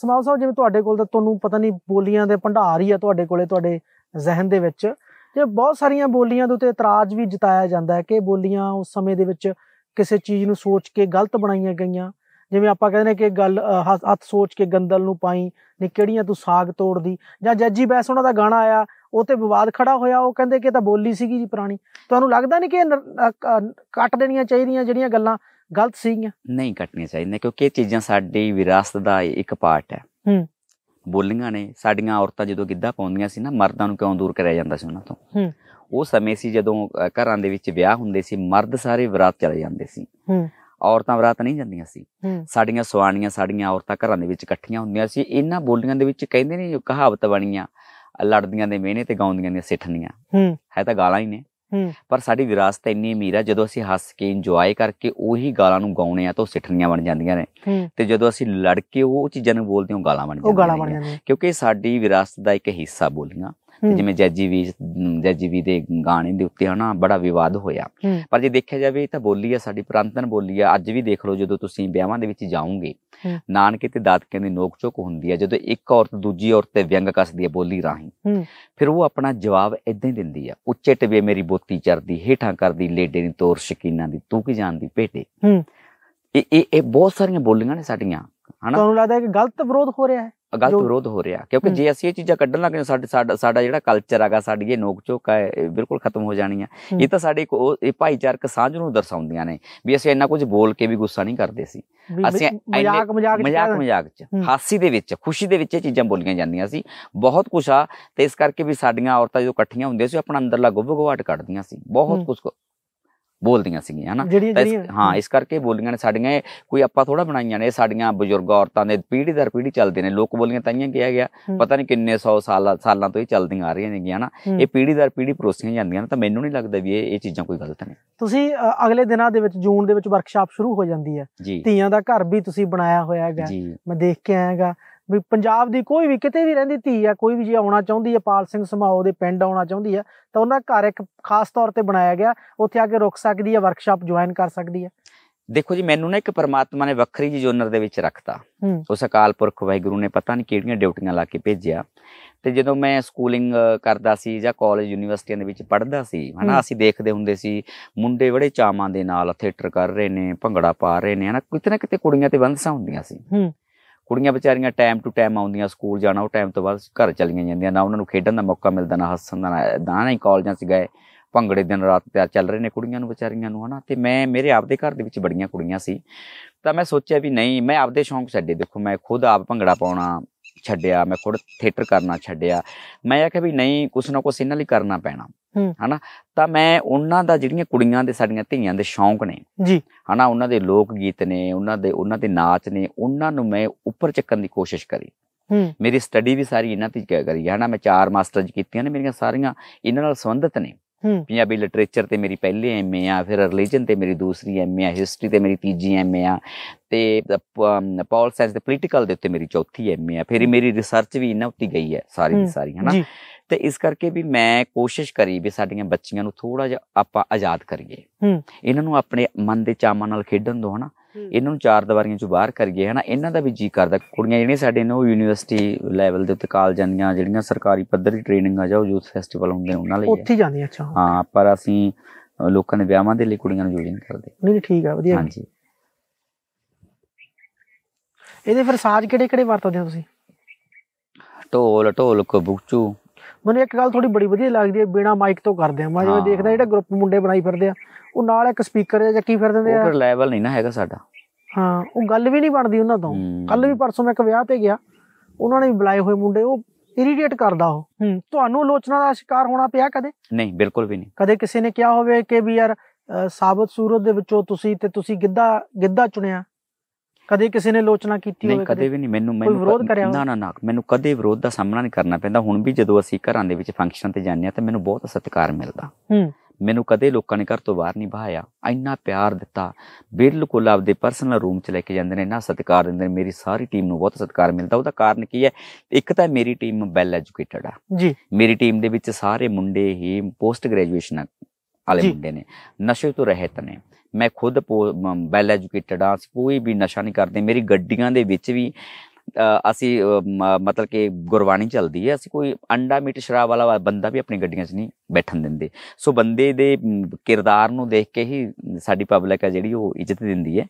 ਸਮਾਉ ਸਾਹਿਬ ਜਿਵੇਂ ਤੁਹਾਡੇ ਕੋਲ ਤਾਂ ਤੁਹਾਨੂੰ ਪਤਾ ਨਹੀਂ ਬੋਲੀਆਂ ਦੇ ਭੰਡਾਰ ਹੀ ਆ ਤੁਹਾਡੇ ਕੋਲੇ ਤੁਹਾਡੇ ਜ਼ਿਹਨ ਦੇ ਵਿੱਚ ਤੇ ਬਹੁਤ ਸਾਰੀਆਂ ਬੋਲੀਆਂ ਦੇ ਉੱਤੇ ਇਤਰਾਜ਼ ਵੀ ਜਤਾਇਆ ਜਾਂਦਾ ਹੈ ਕਿ ਬੋਲੀਆਂ ਉਸ ਸਮੇਂ ਦੇ ਵਿੱਚ ਕਿਸੇ ਚੀਜ਼ ਨੂੰ ਸੋਚ ਕੇ ਗਲਤ ਬਣਾਈਆਂ ਗਈਆਂ ਜਿਵੇਂ ਆਪਾਂ ਕਹਿੰਦੇ ਨੇ ਕਿ ਗੱਲ ਹੱਥ ਸੋਚ ਕੇ ਗੰਦਲ ਨੂੰ ਪਾਈ ਨੇ ਕਿਹੜੀਆਂ ਤੂੰ ਸਾਗ ਤੋੜਦੀ ਜਾਂ ਜੱਜੀ ਬੈਸ ਉਹਨਾਂ ਦਾ ਗਾਣਾ ਆਇਆ ਉਹ ਤੇ ਵਿਵਾਦ ਖੜਾ ਹੋਇਆ ਉਹ ਕਹਿੰਦੇ ਕਿ ਇਹ ਤਾਂ ਬੋਲੀ ਸੀਗੀ ਜੀ ਪੁਰਾਣੀ ਤੁਹਾਨੂੰ ਲੱਗਦਾ ਨਹੀਂ ਕਿ ਕੱਟ ਦੇਣੀਆਂ ਚਾਹੀਦੀਆਂ ਜਿਹੜੀਆਂ ਗੱਲਾਂ ਗਲਤ ਸੀਗੀਆਂ ਨਹੀਂ ਕੱਟਣੀਆਂ ਚਾਹੀਦੀਆਂ ਕਿਉਂਕਿ ਇਹ ਚੀਜ਼ਾਂ ਸਾਡੀ ਵਿਰਾਸਤ ਦਾ ਇੱਕ ਪਾਰਟ ਹੈ ਹੂੰ ਬੋਲੀਆਂ ਨੇ ਸਾਡੀਆਂ ਔਰਤਾਂ ਜਦੋਂ ਗਿੱਧਾ ਪਾਉਂਦੀਆਂ ਸੀ ਨਾ ਮਰਦਾਂ ਨੂੰ ਕਿਉਂ ਦੂਰ ਕਰਿਆ ਜਾਂਦਾ ਸੀ ਉਹਨਾਂ ਤੋਂ ਉਹ ਸਮੇਂ ਸੀ ਜਦੋਂ ਘਰਾਂ ਦੇ ਵਿੱਚ ਵਿਆਹ ਹੁੰਦੇ ਸੀ ਮਰਦ ਸਾਰੇ ਵਿਰਾਤ ਚਲੇ ਜਾਂਦੇ ਸੀ ਔਰਤਾਂ ਵਿਰਾਤ ਨਹੀਂ ਜਾਂਦੀਆਂ ਸੀ ਸਾਡੀਆਂ ਸਵਾਣੀਆਂ ਸਾਡੀਆਂ ਔਰਤਾਂ ਘਰਾਂ ਦੇ ਵਿੱਚ ਇਕੱਠੀਆਂ ਹੁੰਦੀਆਂ ਸੀ ਇਹਨਾਂ ਬੋਲੀਆਂ ਦੇ ਵਿੱਚ ਕਹਿੰਦੇ ਨੇ ਜੋ ਕਹਾਵਤ ਬਣੀਆਂ ਲੜਦੀਆਂ ਦੇ ਮਿਹਨੇ ਤੇ ਗਾਉਂਦੀਆਂ ਦੀਆਂ ਸਿੱਠਣੀਆਂ ਹੈ ਤਾਂ ਗਾਲਾਂ ਹੀ ਨੇ ਪਰ ਸਾਡੀ ਵਿਰਾਸਤ ਇੰਨੀ ਅਮੀਰ ਆ ਜਦੋਂ ਅਸੀਂ ਹੱਸ ਕੇ ਇੰਜੋਏ ਕਰਕੇ ਉਹੀ ਗਾਲਾਂ ਨੂੰ ਗਾਉਣੇ ਆ ਤਾਂ ਉਹ ਸਿੱਠਣੀਆਂ ਬਣ ਜਾਂਦੀਆਂ ਨੇ ਤੇ ਜਦੋਂ ਅਸੀਂ ਲੜ ਕੇ ਉਹ ਚੀਜ਼ਾਂ ਨੂੰ ਬੋਲਦੇ ਹਾਂ ਗਾਲਾਂ ਬਣ ਜਾਂਦੀਆਂ ਕਿਉਂਕਿ ਸਾਡੀ ਵਿਰਾਸਤ ਦਾ ਇੱਕ ਹਿੱਸਾ ਬੋਲੀਆਂ ਤੇ ਜਿਵੇਂ ਜੈਜੀ ਵੀ ਜੈਜੀ ਵੀ ਦੇ ਗਾਣੇ ਦੇ ਉੱਤੇ ਹਨਾ ਬੜਾ ਵਿਵਾਦ ਹੋਇਆ ਪਰ ਜੇ ਦੇਖਿਆ ਜਾਵੇ ਤਾਂ ਬੋਲੀ ਆ ਸਾਡੀ ਪ੍ਰਾਂਤਨ ਬੋਲੀ ਆ ਅੱਜ ਵੀ ਦੇਖ ਲਓ ਜਦੋਂ ਤੁਸੀਂ ਵਿਆਹਾਂ ਦੇ ਵਿੱਚ ਜਾਓਗੇ ਨਾਨਕੇ ਤੇ ਦਾਦਕਿਆਂ ਦੀ ਨੋਕ ਚੋਕ ਹੁੰਦੀ ਆ ਜਦੋਂ ਇੱਕ ਔਰਤ ਦੂਜੀ ਔਰਤ ਤੇ ਵਿਅੰਗ ਕੱਸਦੀ ਆ ਬੋਲੀ ਰਾਹੀਂ ਫਿਰ ਉਹ ਆਪਣਾ ਜਵਾਬ ਇਦਾਂ ਹੀ ਦਿੰਦੀ ਆ ਉੱਚੇ ਟਵੇ ਮੇਰੀ ਬੋਤੀ ਚਰਦੀ ਹੇਠਾਂ ਕਰਦੀ ਲੇਡੇ ਦੀ ਤੋਰ ਸ਼ਕੀਨਾਂ ਦੀ ਤੂੰ ਕੀ ਜਾਣਦੀ ਭੇਟੇ ਇਹ ਇਹ ਬਹੁਤ ਸਾਰੀਆਂ ਬੋਲੀਆਂ ਨੇ ਸਾਡੀਆਂ ਹਨਾ ਤੁਹਾਨੂੰ ਲੱਗਦਾ ਹੈ ਕਿ ਗਲਤ ਵਿਰੋਧ ਹੋ ਰਿਹਾ ਹੈ ਗਲਤ ਵਿਰੋਧ ਹੋ ਰਿਹਾ ਕਿਉਂਕਿ ਜੇ ਅਸੀਂ ਇਹ ਚੀਜ਼ਾਂ ਕੱਢਣ ਲੱਗੇ ਸਾਡੇ ਸਾਡਾ ਜਿਹੜਾ ਕਲਚਰ ਹੈਗਾ ਸਾਡੀ ਇਹ ਨੋਕ ਝੋਕ ਹੈ ਬਿਲਕੁਲ ਖਤਮ ਹੋ ਜਾਣੀ ਆ ਇਹ ਤਾਂ ਸਾਡੇ ਇਹ ਭਾਈਚਾਰਕ ਸਾਂਝ ਨੂੰ ਦਰਸਾਉਂਦੀਆਂ ਨੇ ਵੀ ਅਸੀਂ ਇੰਨਾ ਕੁਝ ਬੋਲ ਕੇ ਵੀ ਗੁੱਸਾ ਨਹੀਂ ਕਰਦੇ ਸੀ ਅਸੀਂ ਮਜ਼ਾਕ ਮਜ਼ਾਕ ਮਜ਼ਾਕ ਮਜ਼ਾਕ ਚ ਹਾਸੀ ਦੇ ਵਿੱਚ ਖੁਸ਼ੀ ਦੇ ਵਿੱਚ ਇਹ ਚੀਜ਼ਾਂ ਬੋਲੀਆਂ ਜਾਂਦੀਆਂ ਸੀ ਬਹੁਤ ਕੁਝ ਆ ਤੇ ਇਸ ਕਰਕੇ ਵੀ ਸਾਡੀਆਂ ਔਰਤਾਂ ਜਦੋਂ ਇਕੱਠੀਆਂ ਹੁੰਦੀਆਂ ਸੀ ਆਪਣਾ ਅੰਦਰਲਾ ਗੁੱਬ ਗਵਾਟ ਕੱਢਦੀਆਂ ਸੀ ਬਹੁਤ ਕੁਝ ਬੋਲਦੀਆਂ ਸੀਗੀਆਂ ਹਨਾ ਹਾਂ ਇਸ ਕਰਕੇ ਬੋਲੀਆਂ ਨੇ ਸਾਡੀਆਂ ਕੋਈ ਆਪਾਂ ਥੋੜਾ ਬਣਾਈਆਂ ਨੇ ਸਾਡੀਆਂ ਬਜ਼ੁਰਗ ਔਰਤਾਂ ਦੇ ਪੀੜ੍ਹੀ ਦਰ ਪੀੜ੍ਹੀ ਚੱਲਦੇ ਨੇ ਲੋਕ ਬੋਲੀਆਂ ਤਾਈਆਂ ਕਿਹਾ ਗਿਆ ਪਤਾ ਨਹੀਂ ਕਿੰਨੇ 100 ਸਾਲਾਂ ਸਾਲਾਂ ਤੋਂ ਹੀ ਚੱਲਦੀਆਂ ਆ ਰਹੀਆਂ ਨੇਗੀਆਂ ਹਨਾ ਇਹ ਪੀੜ੍ਹੀ ਦਰ ਪੀੜ੍ਹੀ ਪਰੋਸੀਆਂ ਜਾਂਦੀਆਂ ਨੇ ਤਾਂ ਮੈਨੂੰ ਨਹੀਂ ਲੱਗਦਾ ਵੀ ਇਹ ਇਹ ਚੀਜ਼ਾਂ ਕੋਈ ਗਲਤ ਨੇ ਤੁਸੀਂ ਅਗਲੇ ਦਿਨਾਂ ਦੇ ਵਿੱਚ ਜੂਨ ਦੇ ਵਿੱਚ ਵਰਕਸ਼ਾਪ ਸ਼ੁਰੂ ਹੋ ਜਾਂਦੀ ਹੈ ਧੀਆਂ ਦਾ ਘਰ ਵੀ ਤੁਸੀਂ ਬਣਾਇਆ ਹੋਇਆ ਹੈਗਾ ਮੈਂ ਦੇਖ ਕੇ ਆਇਆਗਾ ਵੀ ਪੰਜਾਬ ਦੀ ਕੋਈ ਵੀ ਕਿਤੇ ਵੀ ਰਹਿੰਦੀ ਧੀ ਆ ਕੋਈ ਵੀ ਜੇ ਆਉਣਾ ਚਾਹੁੰਦੀ ਆ ਪਾਲ ਸਿੰਘ ਸਮਾਓ ਦੇ ਪਿੰਡ ਆਉਣਾ ਚਾਹੁੰਦੀ ਆ ਤਾਂ ਉਹਨਾਂ ਘਰ ਇੱਕ ਖਾਸ ਤੌਰ ਤੇ ਬਣਾਇਆ ਗਿਆ ਉੱਥੇ ਆ ਕੇ ਰੁਕ ਸਕਦੀ ਆ ਵਰਕਸ਼ਾਪ ਜੁਆਇਨ ਕਰ ਸਕਦੀ ਆ ਦੇਖੋ ਜੀ ਮੈਨੂੰ ਨਾ ਇੱਕ ਪਰਮਾਤਮਾ ਨੇ ਵੱਖਰੀ ਜੀ ਜੋਨਰ ਦੇ ਵਿੱਚ ਰੱਖਤਾ ਉਸ ਅਕਾਲ ਪੁਰਖ ਵਾਹਿਗੁਰੂ ਨੇ ਪਤਾ ਨਹੀਂ ਕਿਹੜੀਆਂ ਡਿਊਟੀਆਂ ਲਾ ਕੇ ਭੇਜਿਆ ਤੇ ਜਦੋਂ ਮੈਂ ਸਕੂਲਿੰਗ ਕਰਦਾ ਸੀ ਜਾਂ ਕਾਲਜ ਯੂਨੀਵਰਸਿਟੀਆਂ ਦੇ ਵਿੱਚ ਪੜ੍ਹਦਾ ਸੀ ਹਨਾ ਅਸੀਂ ਦੇਖਦੇ ਹੁੰਦੇ ਸੀ ਮੁੰਡੇ ਬੜੇ ਚਾਮਾਂ ਦੇ ਨਾਲ ਥੀਏਟਰ ਕਰ ਰਹੇ ਨੇ ਭੰਗੜਾ ਪਾ ਰਹੇ ਨੇ ਹਨਾ ਕਿਤੇ ਨਾ ਕਿਤੇ ਕੁੜੀਆਂ ਤੇ ਬੰਦਸਾਂ ਹੁੰਦੀਆਂ ਸੀ ਕੁੜੀਆਂ ਵਿਚਾਰੀਆਂ ਟਾਈਮ ਟੂ ਟਾਈਮ ਆਉਂਦੀਆਂ ਸਕੂਲ ਜਾਣਾ ਉਹ ਟਾਈਮ ਤੋਂ ਬਾਅਦ ਘਰ ਚਲੀਆਂ ਜਾਂਦੀਆਂ ਨਾ ਉਹਨਾਂ ਨੂੰ ਖੇਡਣ ਦਾ ਮੌਕਾ ਮਿਲਦਾ ਨਾ ਹੱਸਣ ਦਾ ਨਾ ਹੀ ਕਾਲਜਾਂ 'ਚ ਗਏ ਭੰਗੜੇ ਦਿਨ ਰਾਤ ਤਿਆਰ ਚੱਲ ਰਹੇ ਨੇ ਕੁੜੀਆਂ ਨੂੰ ਵਿਚਾਰੀਆਂ ਨੂੰ ਹਨਾ ਤੇ ਮੈਂ ਮੇਰੇ ਆਪਦੇ ਘਰ ਦੇ ਵਿੱਚ ਬੜੀਆਂ ਕੁੜੀਆਂ ਸੀ ਤਾਂ ਮੈਂ ਸੋਚਿਆ ਵੀ ਨਹੀਂ ਮੈਂ ਆਪਦੇ ਸ਼ੌਂਕ ਛੱਡੇ ਦੇਖੋ ਮੈਂ ਖੁਦ ਆਪ ਭੰਗੜਾ ਪਾਉਣਾ ਛੱਡਿਆ ਮੈਂ ਖੁਦ ਥੀਏਟਰ ਕਰਨਾ ਛੱਡਿਆ ਮੈਂ ਆਖਿਆ ਵੀ ਨਹੀਂ ਕੁਛ ਨਾ ਕੁਛ ਇਹਨਾਂ ਲਈ ਕਰਨਾ ਪੈਣਾ ਹਨਾ ਤਾਂ ਮੈਂ ਉਹਨਾਂ ਦਾ ਜਿਹੜੀਆਂ ਕੁੜੀਆਂ ਦੇ ਸਾਡੀਆਂ ਧੀਆਂ ਦੇ ਸ਼ੌਂਕ ਨੇ ਜੀ ਹਨਾ ਉਹਨਾਂ ਦੇ ਲੋਕ ਗੀਤ ਨੇ ਉਹਨਾਂ ਦੇ ਉਹਨਾਂ ਦੇ ਨਾਚ ਨੇ ਉਹਨਾਂ ਨੂੰ ਮੈਂ ਉੱਪਰ ਚੱਕਣ ਦੀ ਕੋਸ਼ਿਸ਼ ਕਰੀ ਮੇਰੀ ਸਟੱਡੀ ਵੀ ਸਾਰੀ ਇਹਨਾਂ ਤੇ ਕਰੀ ਹਨਾ ਮੈਂ ਚਾਰ ਮਾਸਟਰਜ਼ ਕੀਤੀਆਂ ਨੇ ਮੇਰੀਆਂ ਸਾਰੀਆਂ ਇਹਨਾਂ ਨਾਲ ਸੰਬੰਧਿਤ ਨੇ ਪੰਜਾਬੀ ਲਿਟਰੇਚਰ ਤੇ ਮੇਰੀ ਪਹਿਲੀ ਐਮਏ ਆ ਫਿਰ ਰਿਲੀਜੀਅਨ ਤੇ ਮੇਰੀ ਦੂਸਰੀ ਐਮਏ ਆ ਹਿਸਟਰੀ ਤੇ ਮੇਰੀ ਤੀਜੀ ਐਮਏ ਆ ਤੇ ਪੋਲ ਸਾਇੰਸ ਤੇ ਪੋਲੀਟੀਕਲ ਦੇ ਉੱਤੇ ਮੇਰੀ ਚੌਥੀ ਐਮਏ ਆ ਫਿਰ ਮੇਰੀ ਰਿਸਰਚ ਵੀ ਇਹਨਾਂ ਉੱਤੇ ਗਈ ਹੈ ਸਾਰੀ ਦੀ ਸਾਰੀ ਹਨਾ ਤੇ ਇਸ ਕਰਕੇ ਵੀ ਮੈਂ ਕੋਸ਼ਿਸ਼ ਕਰੀ ਵੀ ਸਾਡੀਆਂ ਬੱਚੀਆਂ ਨੂੰ ਥੋੜਾ ਜਿਹਾ ਆਪਾਂ ਆਜ਼ਾਦ ਕਰੀਏ ਇਹਨਾਂ ਨੂੰ ਆਪਣੇ ਮਨ ਦੇ ਚਾਮਾਂ ਨਾਲ ਖੇਡਣ ਦੋ ਹਨਾ ਇਹਨਾਂ ਨੂੰ ਚਾਰ ਦੀਵਾਰੀਆਂ ਚੋਂ ਬਾਹਰ ਕਰੀਏ ਹਨਾ ਇਹਨਾਂ ਦਾ ਵੀ ਜੀ ਕਰਦਾ ਕੁੜੀਆਂ ਜਿਹੜੀਆਂ ਸਾਡੇ ਨੇ ਉਹ ਯੂਨੀਵਰਸਿਟੀ ਲੈਵਲ ਦੇ ਉੱਤੇ ਕਾਲ ਜਾਂਦੀਆਂ ਜਿਹੜੀਆਂ ਸਰਕਾਰੀ ਪੱਧਰ ਦੀ ਟ੍ਰੇਨਿੰਗ ਆ ਜਾਂ ਯੂਥ ਫੈਸਟੀਵਲ ਹੁੰਦੇ ਉਹਨਾਂ ਲਈ ਉੱਥੇ ਜਾਂਦੀਆਂ ਅੱਛਾ ਹਾਂ ਪਰ ਅਸੀਂ ਲੋਕਾਂ ਦੇ ਵਿਆਹਾਂ ਦੇ ਲਈ ਕੁੜੀਆਂ ਨੂੰ ਨਹੀਂ ਕਰਦੇ ਨਹੀਂ ਠੀਕ ਆ ਵਧੀਆ ਹਾਂਜੀ ਇਹਦੇ ਫਿਰ ਸਾਜ਼ ਕਿਹੜੇ ਕਿਹੜੇ ਵਰਤਦੇ ਹੋ ਤੁਸੀਂ ਢੋਲ ਢੋਲ ਬੁਕਚੂ ਮੈਨੂੰ ਇੱਕ ਗੱਲ ਥੋੜੀ ਬੜੀ ਵਧੀਆ ਲੱਗਦੀ ਹੈ ਬਿਨਾ ਮਾਈਕ ਤੋਂ ਕਰਦੇ ਆ ਮੈਂ ਜਿਵੇਂ ਦੇਖਦਾ ਜਿਹੜਾ ਗਰੁੱਪ ਮੁੰਡੇ ਬਣਾਈ ਫਿਰਦੇ ਆ ਉਹ ਨਾਲ ਇੱਕ ਸਪੀਕਰ ਜਾਂ ਚੱਕੀ ਫਿਰ ਦਿੰਦੇ ਆ ਉਹ ਲੈਵਲ ਨਹੀਂ ਨਾ ਹੈਗਾ ਸਾਡਾ ਹਾਂ ਉਹ ਗੱਲ ਵੀ ਨਹੀਂ ਬਣਦੀ ਉਹਨਾਂ ਤੋਂ ਕੱਲ ਵੀ ਪਰਸੋਂ ਮੈਂ ਇੱਕ ਵਿਆਹ ਤੇ ਗਿਆ ਉਹਨਾਂ ਨੇ ਬੁਲਾਏ ਹੋਏ ਮੁੰਡੇ ਉਹ ਇਰੀਟੇਟ ਕਰਦਾ ਉਹ ਤੁਹਾਨੂੰ ਆਲੋਚਨਾ ਦਾ ਸ਼ਿਕਾਰ ਹੋਣਾ ਪਿਆ ਕਦੇ ਨਹੀਂ ਬਿਲਕੁਲ ਵੀ ਨਹੀਂ ਕਦੇ ਕਿਸੇ ਨੇ ਕਿਹਾ ਹੋਵੇ ਕਿ ਵੀ ਯਾਰ ਸਾਬਤ ਸੂਰਤ ਦੇ ਵਿੱਚੋਂ ਤੁਸੀਂ ਤੇ ਤੁਸੀਂ ਗਿੱਧਾ ਗਿੱਧਾ ਚੁਣਿਆ ਕਦੇ ਕਿਸੇ ਨੇ ਲੋਚਨਾ ਕੀਤੀ ਹੋਵੇ ਕਦੇ ਵੀ ਨਹੀਂ ਮੈਨੂੰ ਮੈਨੂੰ ਨਾ ਨਾ ਨਾ ਮੈਨੂੰ ਕਦੇ ਵਿਰੋਧ ਦਾ ਸਾਹਮਣਾ ਨਹੀਂ ਕਰਨਾ ਪੈਂਦਾ ਹੁਣ ਵੀ ਜਦੋਂ ਅਸੀਂ ਘਰਾਂ ਦੇ ਵਿੱਚ ਫੰਕਸ਼ਨ ਤੇ ਜਾਂਦੇ ਆ ਤਾਂ ਮੈਨੂੰ ਬਹੁਤ ਸਤਿਕਾਰ ਮਿਲਦਾ ਹੂੰ ਮੈਨੂੰ ਕਦੇ ਲੋਕਾਂ ਨੇ ਘਰ ਤੋਂ ਬਾਹਰ ਨਹੀਂ ਬਹਾਇਆ ਇੰਨਾ ਪਿਆਰ ਦਿੱਤਾ ਬਿਲਕੁਲ ਆਪਦੇ ਪਰਸਨਲ ਰੂਮ 'ਚ ਲੈ ਕੇ ਜਾਂਦੇ ਨੇ ਨਾ ਸਤਿਕਾਰ ਦਿੰਦੇ ਨੇ ਮੇਰੀ ਸਾਰੀ ਟੀਮ ਨੂੰ ਬਹੁਤ ਸਤਿਕਾਰ ਮਿਲਦਾ ਉਹਦਾ ਕਾਰਨ ਕੀ ਹੈ ਇੱਕ ਤਾਂ ਮੇਰੀ ਟੀਮ ਵੈਲ ਐਜੂਕੇਟਡ ਆ ਜੀ ਮੇਰੀ ਟੀਮ ਦੇ ਵਿੱਚ ਸਾਰੇ ਮੁੰਡੇ ਹੀ ਪੋਸਟ ਗ੍ਰੈਜੂਏਸ਼ਨ ਵਾਲੇ ਮੁੰਡੇ ਨੇ ਨਸ਼ੇ ਤੋਂ ਰਹਿਤ ਨੇ ਮੈਂ ਖੁਦ ਵੈਲ ਐਜੂਕੇਟਡ ਆ ਕੋਈ ਵੀ ਨਸ਼ਾ ਨਹੀਂ ਕਰਦੇ ਮੇਰੀ ਗੱਡੀਆਂ ਦੇ ਵਿੱਚ ਵੀ ਅਸੀਂ ਮਤਲਬ ਕਿ ਗੁਰਬਾਣੀ ਚੱਲਦੀ ਹੈ ਅਸੀਂ ਕੋਈ ਅੰਡਾ ਮੀਟ ਸ਼ਰਾਬ ਵਾਲਾ ਬੰਦਾ ਵੀ ਆਪਣੀ ਗੱਡੀਆਂ 'ਚ ਨਹੀਂ ਬੈਠਣ ਦਿੰਦੇ ਸੋ ਬੰਦੇ ਦੇ ਕਿਰਦਾਰ ਨੂੰ ਦੇਖ ਕੇ ਹੀ ਸਾਡੀ ਪਬਲਿਕ ਹੈ ਜਿਹੜੀ ਉਹ ਇੱਜ਼ਤ ਦਿੰਦੀ ਹੈ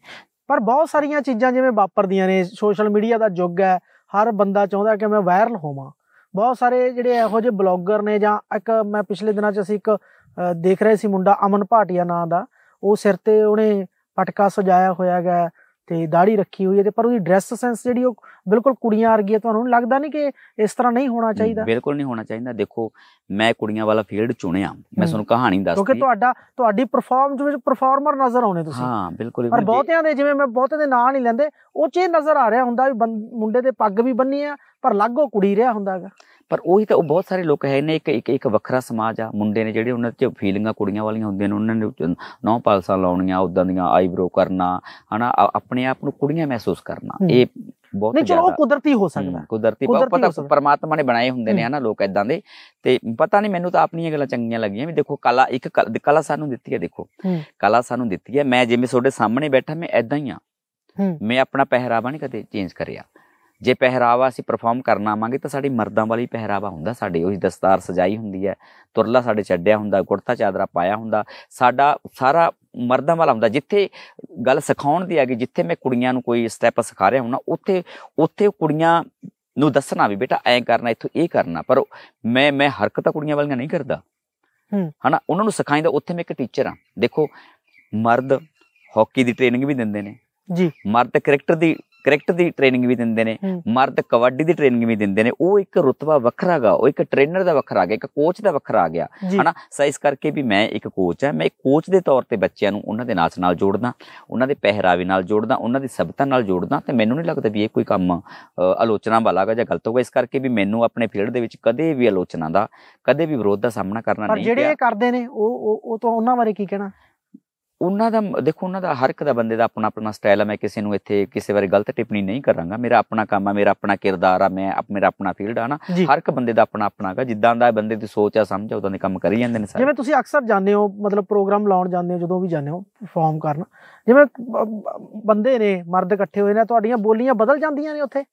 ਪਰ ਬਹੁਤ ਸਾਰੀਆਂ ਚੀਜ਼ਾਂ ਜਿਵੇਂ ਵਾਪਰਦੀਆਂ ਨੇ ਸੋਸ਼ਲ ਮੀਡੀਆ ਦਾ ਯੁੱਗ ਹੈ ਹਰ ਬੰਦਾ ਚਾਹੁੰਦਾ ਕਿ ਮੈਂ ਵਾਇਰਲ ਹੋਵਾਂ ਬਹੁਤ ਸਾਰੇ ਜਿਹੜੇ ਇਹੋ ਜਿਹੇ ਬਲੌਗਰ ਨੇ ਜਾਂ ਇੱਕ ਮੈਂ ਪਿਛਲੇ ਦਿਨਾਂ 'ਚ ਅਸੀਂ ਇੱਕ ਦੇਖ ਰਹੇ ਸੀ ਮੁੰਡਾ ਅਮਨ ਭਾਟੀਆ ਨਾਂ ਦਾ ਉਹ ਸਿਰ ਤੇ ਉਹਨੇ ਪਟਕਾ ਸਜਾਇਆ ਹੋਇਆਗਾ ਤੇ ਦਾੜੀ ਰੱਖੀ ਹੋਈ ਹੈ ਤੇ ਪਰ ਉਹਦੀ ਡਰੈਸ ਸੈਂਸ ਜਿਹੜੀ ਉਹ ਬਿਲਕੁਲ ਕੁੜੀਆਂ ਵਰਗੀ ਹੈ ਤੁਹਾਨੂੰ ਲੱਗਦਾ ਨਹੀਂ ਕਿ ਇਸ ਤਰ੍ਹਾਂ ਨਹੀਂ ਹੋਣਾ ਚਾਹੀਦਾ ਬਿਲਕੁਲ ਨਹੀਂ ਹੋਣਾ ਚਾਹੀਦਾ ਦੇਖੋ ਮੈਂ ਕੁੜੀਆਂ ਵਾਲਾ ਫੀਲਡ ਚੁਣਿਆ ਮੈਂ ਤੁਹਾਨੂੰ ਕਹਾਣੀ ਦੱਸਦੀ ਕਿਉਂਕਿ ਤੁਹਾਡਾ ਤੁਹਾਡੀ ਪਰਫਾਰਮੈਂਸ ਵਿੱਚ ਪਰਫਾਰਮਰ ਨਜ਼ਰ ਆਉਨੇ ਤੁਸੀਂ ਹਾਂ ਬਿਲਕੁਲ ਪਰ ਬਹੁਤਿਆਂ ਦੇ ਜਿਵੇਂ ਮੈਂ ਬਹੁਤਿਆਂ ਦੇ ਨਾਂ ਨਹੀਂ ਲੈਂਦੇ ਉਹ ਚੇ ਨਜ਼ਰ ਆ ਰਿਹਾ ਹੁੰਦਾ ਵੀ ਮੁੰਡੇ ਦੇ ਪੱਗ ਵੀ ਬੰਨੀ ਆ ਪਰ ਲੱਗੋ ਕੁੜੀ ਰਿਹਾ ਹੁੰਦਾਗਾ ਪਰ ਉਹੀ ਤਾਂ ਉਹ ਬਹੁਤ ਸਾਰੇ ਲੋਕ ਹੈ ਨੇ ਇੱਕ ਇੱਕ ਇੱਕ ਵੱਖਰਾ ਸਮਾਜ ਆ ਮੁੰਡੇ ਨੇ ਜਿਹੜੇ ਉਹਨਾਂ 'ਚ ਫੀਲਿੰਗਾਂ ਕੁੜੀਆਂ ਵਾਲੀਆਂ ਹੁੰਦੀਆਂ ਨੇ ਉਹਨਾਂ ਨੇ ਨੌ ਪਾਲਸਾਂ ਲਾਉਣੀਆਂ ਉਦਾਂ ਦੀਆਂ ਆਈਬ੍ਰੋ ਕਰਨਾ ਹਨਾ ਆਪਣੇ ਆਪ ਨੂੰ ਕੁੜੀਆਂ ਮਹਿਸੂਸ ਕਰਨਾ ਇਹ ਬਹੁਤ ਨਹੀਂ ਚਲੋ ਕੁਦਰਤੀ ਹੋ ਸਕਦਾ ਕੁਦਰਤੀ ਪਤਾ ਪਰਮਾਤਮਾ ਨੇ ਬਣਾਏ ਹੁੰਦੇ ਨੇ ਹਨਾ ਲੋਕ ਐਦਾਂ ਦੇ ਤੇ ਪਤਾ ਨਹੀਂ ਮੈਨੂੰ ਤਾਂ ਆਪਣੀਆਂ ਗੱਲਾਂ ਚੰਗੀਆਂ ਲੱਗੀਆਂ ਵੀ ਦੇਖੋ ਕਲਾ ਇੱਕ ਕਲਾ ਸਾਨੂੰ ਦਿੱਤੀ ਹੈ ਦੇਖੋ ਕਲਾ ਸਾਨੂੰ ਦਿੱਤੀ ਹੈ ਮੈਂ ਜਿਵੇਂ ਤੁਹਾਡੇ ਸਾਹਮਣੇ ਬੈਠਾ ਮੈਂ ਐਦਾਂ ਹੀ ਆ ਮੈਂ ਆਪਣਾ ਪਹਿਰਾਵਾ ਨਹੀਂ ਕਦੇ ਚੇਂਜ ਕਰਿਆ ਜੇ ਪਹਿਰਾਵਾ ਅਸੀਂ ਪਰਫਾਰਮ ਕਰਨਾ ਆਵਾਂਗੇ ਤਾਂ ਸਾਡੀ ਮਰਦਾਂ ਵਾਲੀ ਪਹਿਰਾਵਾ ਹੁੰਦਾ ਸਾਡੇ ਉਹੀ ਦਸਤਾਰ ਸਜਾਈ ਹੁੰਦੀ ਹੈ ਤੁਰਲਾ ਸਾਡੇ ਛੱਡਿਆ ਹੁੰਦਾ ਕੁੜਤਾ ਚਾਦਰਾ ਪਾਇਆ ਹੁੰਦਾ ਸਾਡਾ ਸਾਰਾ ਮਰਦਾਂ ਵਾਲਾ ਹੁੰਦਾ ਜਿੱਥੇ ਗੱਲ ਸਿਖਾਉਣ ਦੀ ਆ ਗਈ ਜਿੱਥੇ ਮੈਂ ਕੁੜੀਆਂ ਨੂੰ ਕੋਈ ਸਟੈਪ ਸਿਖਾ ਰਿਹਾ ਹੁਣਾ ਉੱਥੇ ਉੱਥੇ ਕੁੜੀਆਂ ਨੂੰ ਦੱਸਣਾ ਵੀ ਬੇਟਾ ਐਂ ਕਰਨਾ ਇੱਥੋਂ ਇਹ ਕਰਨਾ ਪਰ ਮੈਂ ਮੈਂ ਹਰਕਤਾਂ ਕੁੜੀਆਂ ਵਾਲੀਆਂ ਨਹੀਂ ਕਰਦਾ ਹਨਾ ਉਹਨਾਂ ਨੂੰ ਸਿਖਾਈਂਦਾ ਉੱਥੇ ਮੈਂ ਇੱਕ ਟੀਚਰ ਆ ਦੇਖੋ ਮਰਦ ਹਾਕੀ ਦੀ ਟ੍ਰੇਨਿੰਗ ਵੀ ਦਿੰਦੇ ਨੇ ਜੀ ਮਰਦ ਕਰੈਕਟਰ ਦੀ ਕ੍ਰਿਕਟ ਦੀ ਟ੍ਰੇਨਿੰਗ ਵੀ ਦਿੰਦੇ ਨੇ ਮਰਦ ਕਬੱਡੀ ਦੀ ਟ੍ਰੇਨਿੰਗ ਵੀ ਦਿੰਦੇ ਨੇ ਉਹ ਇੱਕ ਰੁਤਬਾ ਵੱਖਰਾ ਗਾ ਉਹ ਇੱਕ ਟ੍ਰੇਨਰ ਦਾ ਵੱਖਰਾ ਆ ਗਿਆ ਇੱਕ ਕੋਚ ਦਾ ਵੱਖਰਾ ਆ ਗਿਆ ਹਨਾ ਸਾਈਜ਼ ਕਰਕੇ ਵੀ ਮੈਂ ਇੱਕ ਕੋਚ ਆ ਮੈਂ ਕੋਚ ਦੇ ਤੌਰ ਤੇ ਬੱਚਿਆਂ ਨੂੰ ਉਹਨਾਂ ਦੇ ਨਾਚ ਨਾਲ ਜੋੜਦਾ ਉਹਨਾਂ ਦੇ ਪਹਿਰਾਵੇ ਨਾਲ ਜੋੜਦਾ ਉਹਨਾਂ ਦੀ ਸਬਤਾਂ ਨਾਲ ਜੋੜਦਾ ਤੇ ਮੈਨੂੰ ਨਹੀਂ ਲੱਗਦਾ ਵੀ ਇਹ ਕੋਈ ਕੰਮ ਆਲੋਚਨਾ ਵਾਲਾ ਗਾ ਜਾਂ ਗਲਤ ਹੋਗਾ ਇਸ ਕਰਕੇ ਵੀ ਮੈਨੂੰ ਆਪਣੇ ਫੀਲਡ ਦੇ ਵਿੱਚ ਕਦੇ ਵੀ ਆਲੋਚਨਾ ਦਾ ਕਦੇ ਵੀ ਵਿਰੋਧ ਦਾ ਸਾਹਮਣਾ ਕਰਨਾ ਨਹੀਂ ਪਿਆ ਪਰ ਜਿਹੜੇ ਇਹ ਕਰਦੇ ਨੇ ਉਹ ਉਹ ਤੋਂ ਉਹਨਾਂ ਬਾਰੇ ਕੀ ਕਹਿਣਾ ਉਹਨਾਂ ਦਾ ਦੇਖੋ ਉਹਨਾਂ ਦਾ ਹਰ ਇੱਕ ਦਾ ਬੰਦੇ ਦਾ ਆਪਣਾ ਆਪਣਾ ਸਟਾਈਲ ਹੈ ਮੈਂ ਕਿਸੇ ਨੂੰ ਇੱਥੇ ਕਿਸੇ ਬਾਰੇ ਗਲਤ ਟਿੱਪਣੀ ਨਹੀਂ ਕਰਾਂਗਾ ਮੇਰਾ ਆਪਣਾ ਕੰਮ ਆ ਮੇਰਾ ਆਪਣਾ ਕਿਰਦਾਰ ਆ ਮੈਂ ਮੇਰਾ ਆਪਣਾ ਫੀਲਡ ਆ ਨਾ ਹਰ ਇੱਕ ਬੰਦੇ ਦਾ ਆਪਣਾ ਆਪਣਾ ਹੈਗਾ ਜਿੱਦਾਂ ਦਾ ਬੰਦੇ ਦੀ ਸੋਚ ਆ ਸਮਝ ਆ ਉਦਾਂ ਦੇ ਕੰਮ ਕਰੀ ਜਾਂਦੇ ਨੇ ਸਾਰੇ ਜਿਵੇਂ ਤੁਸੀਂ ਅਕਸਰ ਜਾਂਦੇ ਹੋ ਮਤਲਬ ਪ੍ਰੋਗਰਾਮ ਲਾਉਣ ਜਾਂਦੇ ਹੋ ਜਦੋਂ ਵੀ ਜਾਂਦੇ ਹੋ ਪਰਫਾਰਮ ਕਰਨ ਜਿਵੇਂ ਬੰਦੇ ਨੇ ਮਰਦ ਇਕੱਠੇ ਹੋਏ ਨੇ ਤੁਹਾਡੀਆਂ ਬੋਲੀਆਂ ਬਦਲ ਜਾਂਦੀਆਂ ਨੇ ਉੱਥੇ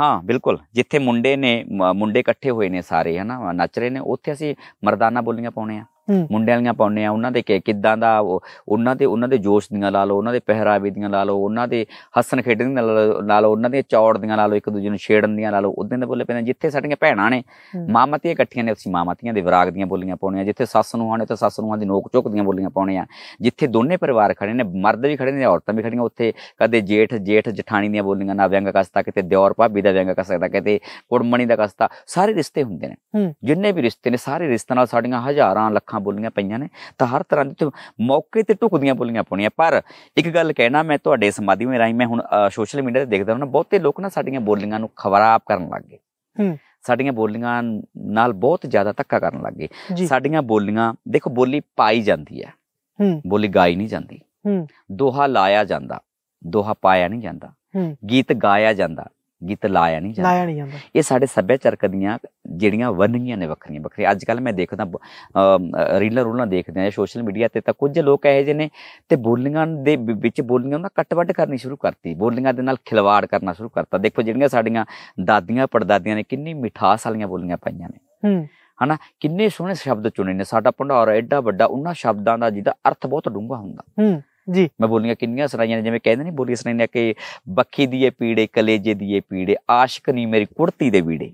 ਹਾਂ ਬਿਲਕੁਲ ਜਿੱਥੇ ਮੁੰਡੇ ਨੇ ਮੁੰਡੇ ਇਕੱਠੇ ਹੋਏ ਨੇ ਸਾਰੇ ਹਨਾ ਨੱਚ ਰਹੇ ਨੇ ਉੱਥੇ ਅਸੀਂ ਮਰਦਾਨਾ ਬੋਲੀਆਂ ਪਾਉਣੇ ਆ ਮੁੰਡਿਆਂ ਵਾਲੀਆਂ ਪਾਉਨੇ ਆ ਉਹਨਾਂ ਦੇ ਕਿੱਦਾਂ ਦਾ ਉਹਨਾਂ ਦੇ ਉਹਨਾਂ ਦੇ ਜੋਸ਼ ਦੀਆਂ ਲਾ ਲਓ ਉਹਨਾਂ ਦੇ ਪਹਿਰਾਵੇ ਦੀਆਂ ਲਾ ਲਓ ਉਹਨਾਂ ਦੇ ਹੱਸਣ ਖੇਡਣ ਦੀਆਂ ਲਾ ਲਓ ਉਹਨਾਂ ਦੀਆਂ ਚੌੜ ਦੀਆਂ ਲਾ ਲਓ ਇੱਕ ਦੂਜੇ ਨੂੰ ਛੇੜਨ ਦੀਆਂ ਲਾ ਲਓ ਉਦੋਂ ਦੇ ਬੋਲੇ ਪੈਂਦੇ ਜਿੱਥੇ ਸਾਡੀਆਂ ਭੈਣਾਂ ਨੇ ਮਾਮਾਤੀਆਂ ਇਕੱਠੀਆਂ ਨੇ ਅਸੀਂ ਮਾਮਾਤੀਆਂ ਦੇ ਵਿਰਾਗ ਦੀਆਂ ਬੋਲੀਆਂ ਪਾਉਣੀਆਂ ਜਿੱਥੇ ਸੱਸ ਨੂੰ ਆਣੇ ਤੇ ਸੱਸ ਨੂੰ ਦੀ ਨੋਕ ਝੋਕ ਦੀਆਂ ਬੋਲੀਆਂ ਪਾਉਣੀਆਂ ਜਿੱਥੇ ਦੋਨੇ ਪਰਿਵਾਰ ਖੜੇ ਨੇ ਮਰਦ ਵੀ ਖੜੇ ਨੇ ਔਰਤਾਂ ਵੀ ਖੜੀਆਂ ਉੱਥੇ ਕਦੇ ਜੇਠ ਜੇਠ ਜਠਾਣੀ ਦੀਆਂ ਬੋਲੀਆਂ ਨਾ ਵਿਅੰਗ ਕਸਤਾ ਕਿਤੇ ਦਿਓਰ ਭਾਬੀ ਦਾ ਵਿਅੰਗ ਕਰ ਸਕਦਾ ਕਿਤੇ ਕੁੜਮਣੀ ਦਾ ਕਸਤਾ ਸਾਰੇ ਰਿਸ਼ਤੇ ਹੁੰਦੇ ਨੇ ਜਿੰਨੇ ਵੀ ਰਿਸ਼ਤੇ ਨੇ ਸਾਰੇ ਰਿਸ਼ਤੇ ਨਾਲ ਸਾਡੀਆਂ ਹਜ਼ਾਰਾਂ ਲੱਖਾਂ ਬੋਲੀਆਂ ਪਈਆਂ ਨੇ ਤਾਂ ਹਰ ਤਰ੍ਹਾਂ ਦੇ ਮੌਕੇ ਤੇ ਟੁਕਦੀਆਂ ਬੋਲੀਆਂ ਪਾਉਣੀਆਂ ਪਰ ਇੱਕ ਗੱਲ ਕਹਿਣਾ ਮੈਂ ਤੁਹਾਡੇ ਸਮਾਧੀ ਵਿੱਚ ਰਾਈ ਮੈਂ ਹੁਣ ਸੋਸ਼ਲ ਮੀਡੀਆ ਤੇ ਦੇਖਦਾ ਹਾਂ ਬਹੁਤੇ ਲੋਕ ਨਾ ਸਾਡੀਆਂ ਬੋਲੀਆਂ ਨੂੰ ਖਰਾਬ ਕਰਨ ਲੱਗ ਗਏ ਹੂੰ ਸਾਡੀਆਂ ਬੋਲੀਆਂ ਨਾਲ ਬਹੁਤ ਜ਼ਿਆਦਾ ਧੱਕਾ ਕਰਨ ਲੱਗ ਗਏ ਸਾਡੀਆਂ ਬੋਲੀਆਂ ਦੇਖੋ ਬੋਲੀ ਪਾਈ ਜਾਂਦੀ ਹੈ ਹੂੰ ਬੋਲੀ ਗਾਈ ਨਹੀਂ ਜਾਂਦੀ ਹੂੰ ਦੋਹਾ ਲਾਇਆ ਜਾਂਦਾ ਦੋਹਾ ਪਾਇਆ ਨਹੀਂ ਜਾਂਦਾ ਗੀਤ ਗਾਇਆ ਜਾਂਦਾ ਗੀਤ ਲਾਇਆ ਨਹੀਂ ਜਾਂਦਾ ਲਾਇਆ ਨਹੀਂ ਜਾਂਦਾ ਇਹ ਸਾਡੇ ਸੱਭਿਆਚਾਰਕ ਦੀਆਂ ਜਿਹੜੀਆਂ ਵਨਗੀਆਂ ਨੇ ਵੱਖਰੀਆਂ ਵੱਖਰੀਆਂ ਅੱਜ ਕੱਲ ਮੈਂ ਦੇਖਦਾ ਰੀਲਰ ਰੂਲਾਂ ਦੇਖਦੇ ਆ ਸੋਸ਼ਲ ਮੀਡੀਆ ਤੇ ਤਾਂ ਕੁਝ ਲੋਕ ਇਹੋ ਜਿਹੇ ਨੇ ਤੇ ਬੋਲੀਆਂ ਦੇ ਵਿੱਚ ਬੋਲੀਆਂ ਉਹਨਾਂ ਕਟਵੱਟ ਕਰਨੀ ਸ਼ੁਰੂ ਕਰਤੀ ਬੋਲੀਆਂ ਦੇ ਨਾਲ ਖਿਲਵਾੜ ਕਰਨਾ ਸ਼ੁਰੂ ਕਰਤਾ ਦੇਖੋ ਜਿਹੜੀਆਂ ਸਾਡੀਆਂ ਦਾਦੀਆਂ ਪੜਦਾਦੀਆਂ ਨੇ ਕਿੰਨੀ ਮਿਠਾਸ ਵਾਲੀਆਂ ਬੋਲੀਆਂ ਪਾਈਆਂ ਨੇ ਹਾਂ ਹਨਾ ਕਿੰਨੇ ਸੋਹਣੇ ਸ਼ਬਦ ਚੁਣੇ ਨੇ ਸਾਡਾ ਭੰਡਾਰ ਐਡਾ ਵੱਡਾ ਉਹਨਾਂ ਸ਼ਬਦਾਂ ਦਾ ਜਿਹਦਾ ਅਰਥ ਬਹੁਤ ਡੂੰਘਾ ਹੁੰਦਾ ਹੂੰ ਜੀ ਮੈਂ ਬੋਲੀਆਂ ਕਿੰਨੀਆਂ ਸੁਣਾਈਆਂ ਨੇ ਜਿਵੇਂ ਕਹਿੰਦੇ ਨਹੀਂ ਬੋਲੀਆਂ ਸੁਣਾਈਆਂ ਕਿ ਬੱਖੀ ਦੀਏ ਪੀੜੇ ਕਲੇਜੇ ਦੀਏ ਪੀੜੇ ਆਸ਼ਕ ਨਹੀਂ ਮੇਰੀ ਕੁੜਤੀ ਦੇ ਵੀੜੇ